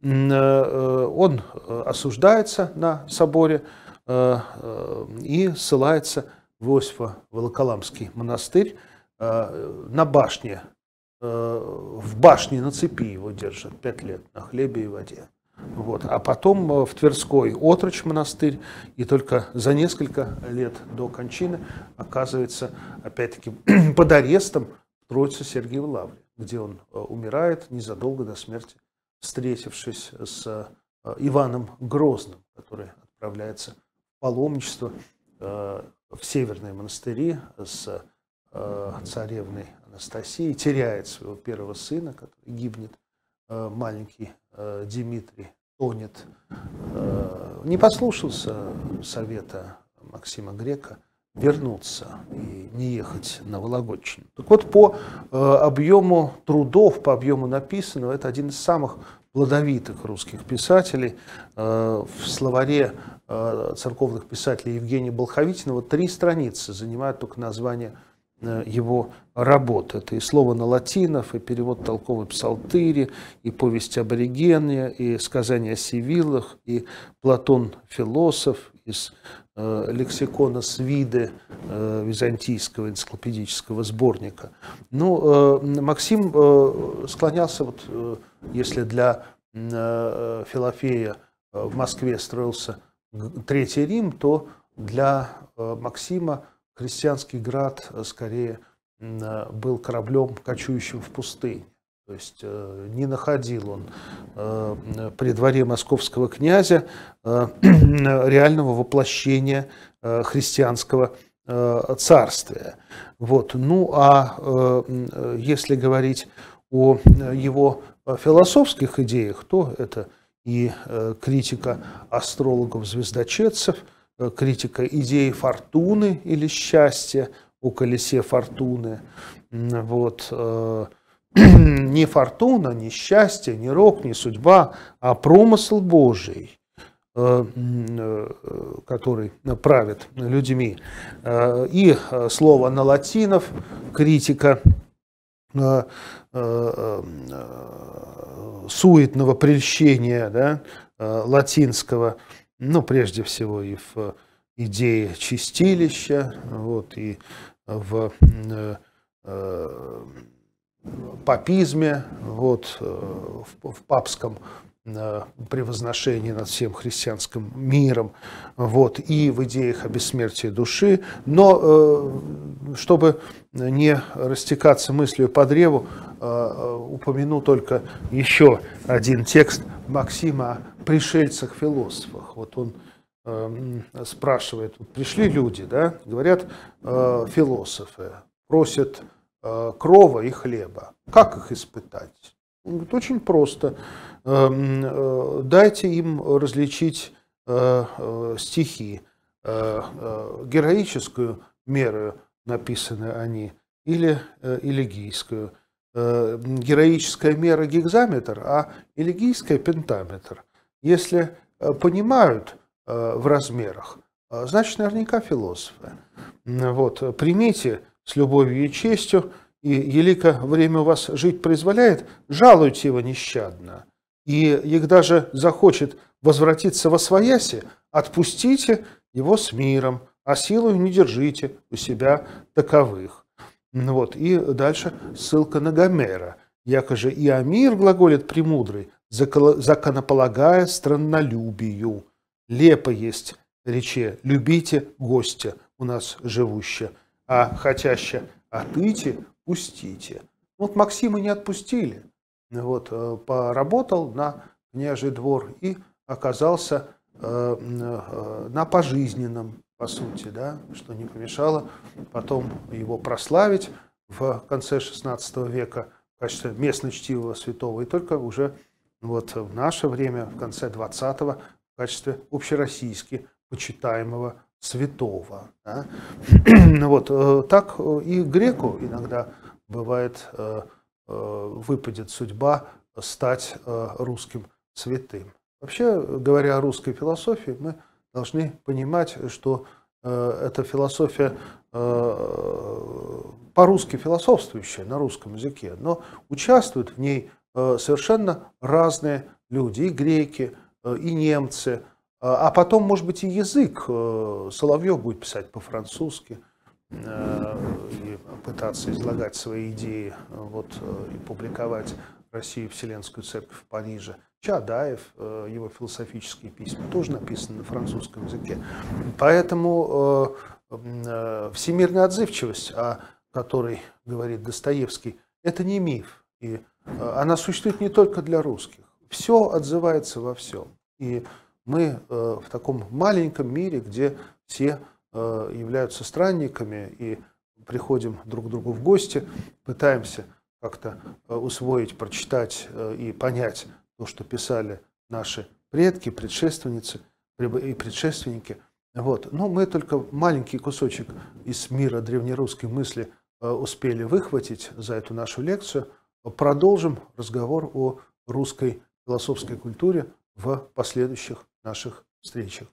э, он осуждается на соборе и ссылается в Иосифо-Волоколамский монастырь на башне. В башне на цепи его держат пять лет на хлебе и воде. Вот. А потом в Тверской отрочь монастырь, и только за несколько лет до кончины оказывается, опять-таки, <clears throat> под арестом строится Сергиева Лавре, где он э, умирает незадолго до смерти, встретившись с э, Иваном Грозным, который отправляется в паломничество э, в северные монастыри с царевной Анастасией, теряет своего первого сына, который гибнет, маленький Дмитрий тонет, не послушался совета Максима Грека – вернуться и не ехать на Вологодчину. Так вот, по э, объему трудов, по объему написанного, это один из самых плодовитых русских писателей. Э, в словаре э, церковных писателей Евгения вот три страницы занимают только название э, его работы. Это и слово на латинов, и перевод толковой псалтыри, и повесть аборигения, и сказания о сивилах, и Платон философ, из Э, лексикона Свиды э, византийского энциклопедического сборника. Ну, э, Максим склонялся, вот, если для Филофея в Москве строился Третий Рим, то для Максима христианский град скорее был кораблем, кочующим в пустыне. То есть э, не находил он э, при дворе московского князя э, <clears throat> реального воплощения христианского царствия. Вот. Ну а если говорить о его философских идеях, то это и критика астрологов-звездочетцев, критика идеи фортуны или счастья о колесе фортуны, вот, <clears throat> не фортуна, не счастье, не рок, не судьба, а промысл Божий, э, э, который правит людьми. Э, и слово на латинов, критика суетного прельщения да, латинского, ну, прежде всего, и в идее чистилища, вот, и в папизме, вот, э, в папском э, превозношении над всем христианским миром, вот, и в идеях о бессмертии души. Но, э, чтобы не растекаться мыслью по древу, упомяну только еще один текст Максима о пришельцах-философах. Вот он спрашивает, пришли люди, да, говорят, философы, просят Э, крова и хлеба. Как их испытать? Вот очень просто. Эм, э, дайте им различить э, стихи, героическую меру написаны они, или элегийскую. Героическая мера гигзаметр, а элегийская пентаметр. Если понимают в размерах, значит, наверняка философы. Вот, примите с любовью и честью, и елика время у вас жить произволяет, жалуйте его нещадно. И егда же захочет возвратиться во свояси, отпустите его с миром, а силу не держите у себя таковых. Вот. И дальше ссылка на Гомера. Яко же и Амир глаголит премудрый, законополагая страннолюбию. Лепо есть рече «любите гостя у нас живущего» а хотяще отыти, а пустите. Вот Максима не отпустили. Вот, э, поработал на княжий двор и оказался э, э, на пожизненном, по сути, да, что не помешало потом его прославить в конце XVI века в качестве местно чтивого святого, и только уже вот в наше время, в конце 20 в качестве общероссийски почитаемого святого. Да? <clears throat> вот э, так э, и греку иногда бывает э, выпадет судьба стать русским святым. Вообще, говоря о русской философии, мы должны понимать, что эта философия по-русски философствующая на русском языке, но участвуют в ней совершенно разные люди, и греки, и немцы, а, а потом, может быть, и язык э, Соловьев будет писать по-французски э, и пытаться излагать свои идеи э, вот, и публиковать Россию Вселенскую Церковь в Париже. Чадаев, его философические письма тоже написаны на французском языке. Поэтому всемирная отзывчивость, о которой говорит Достоевский, это не миф. И она существует не только для русских. Все отзывается во всем. И мы э, в таком маленьком мире, где все э, являются странниками и приходим друг к другу в гости, пытаемся как-то э, усвоить, прочитать и понять то, что писали наши предки, предшественницы и предшественники. Вот. Но мы только маленький кусочек из мира древнерусской мысли успели выхватить за эту нашу лекцию. Продолжим разговор о русской философской культуре в последующих наших встречах.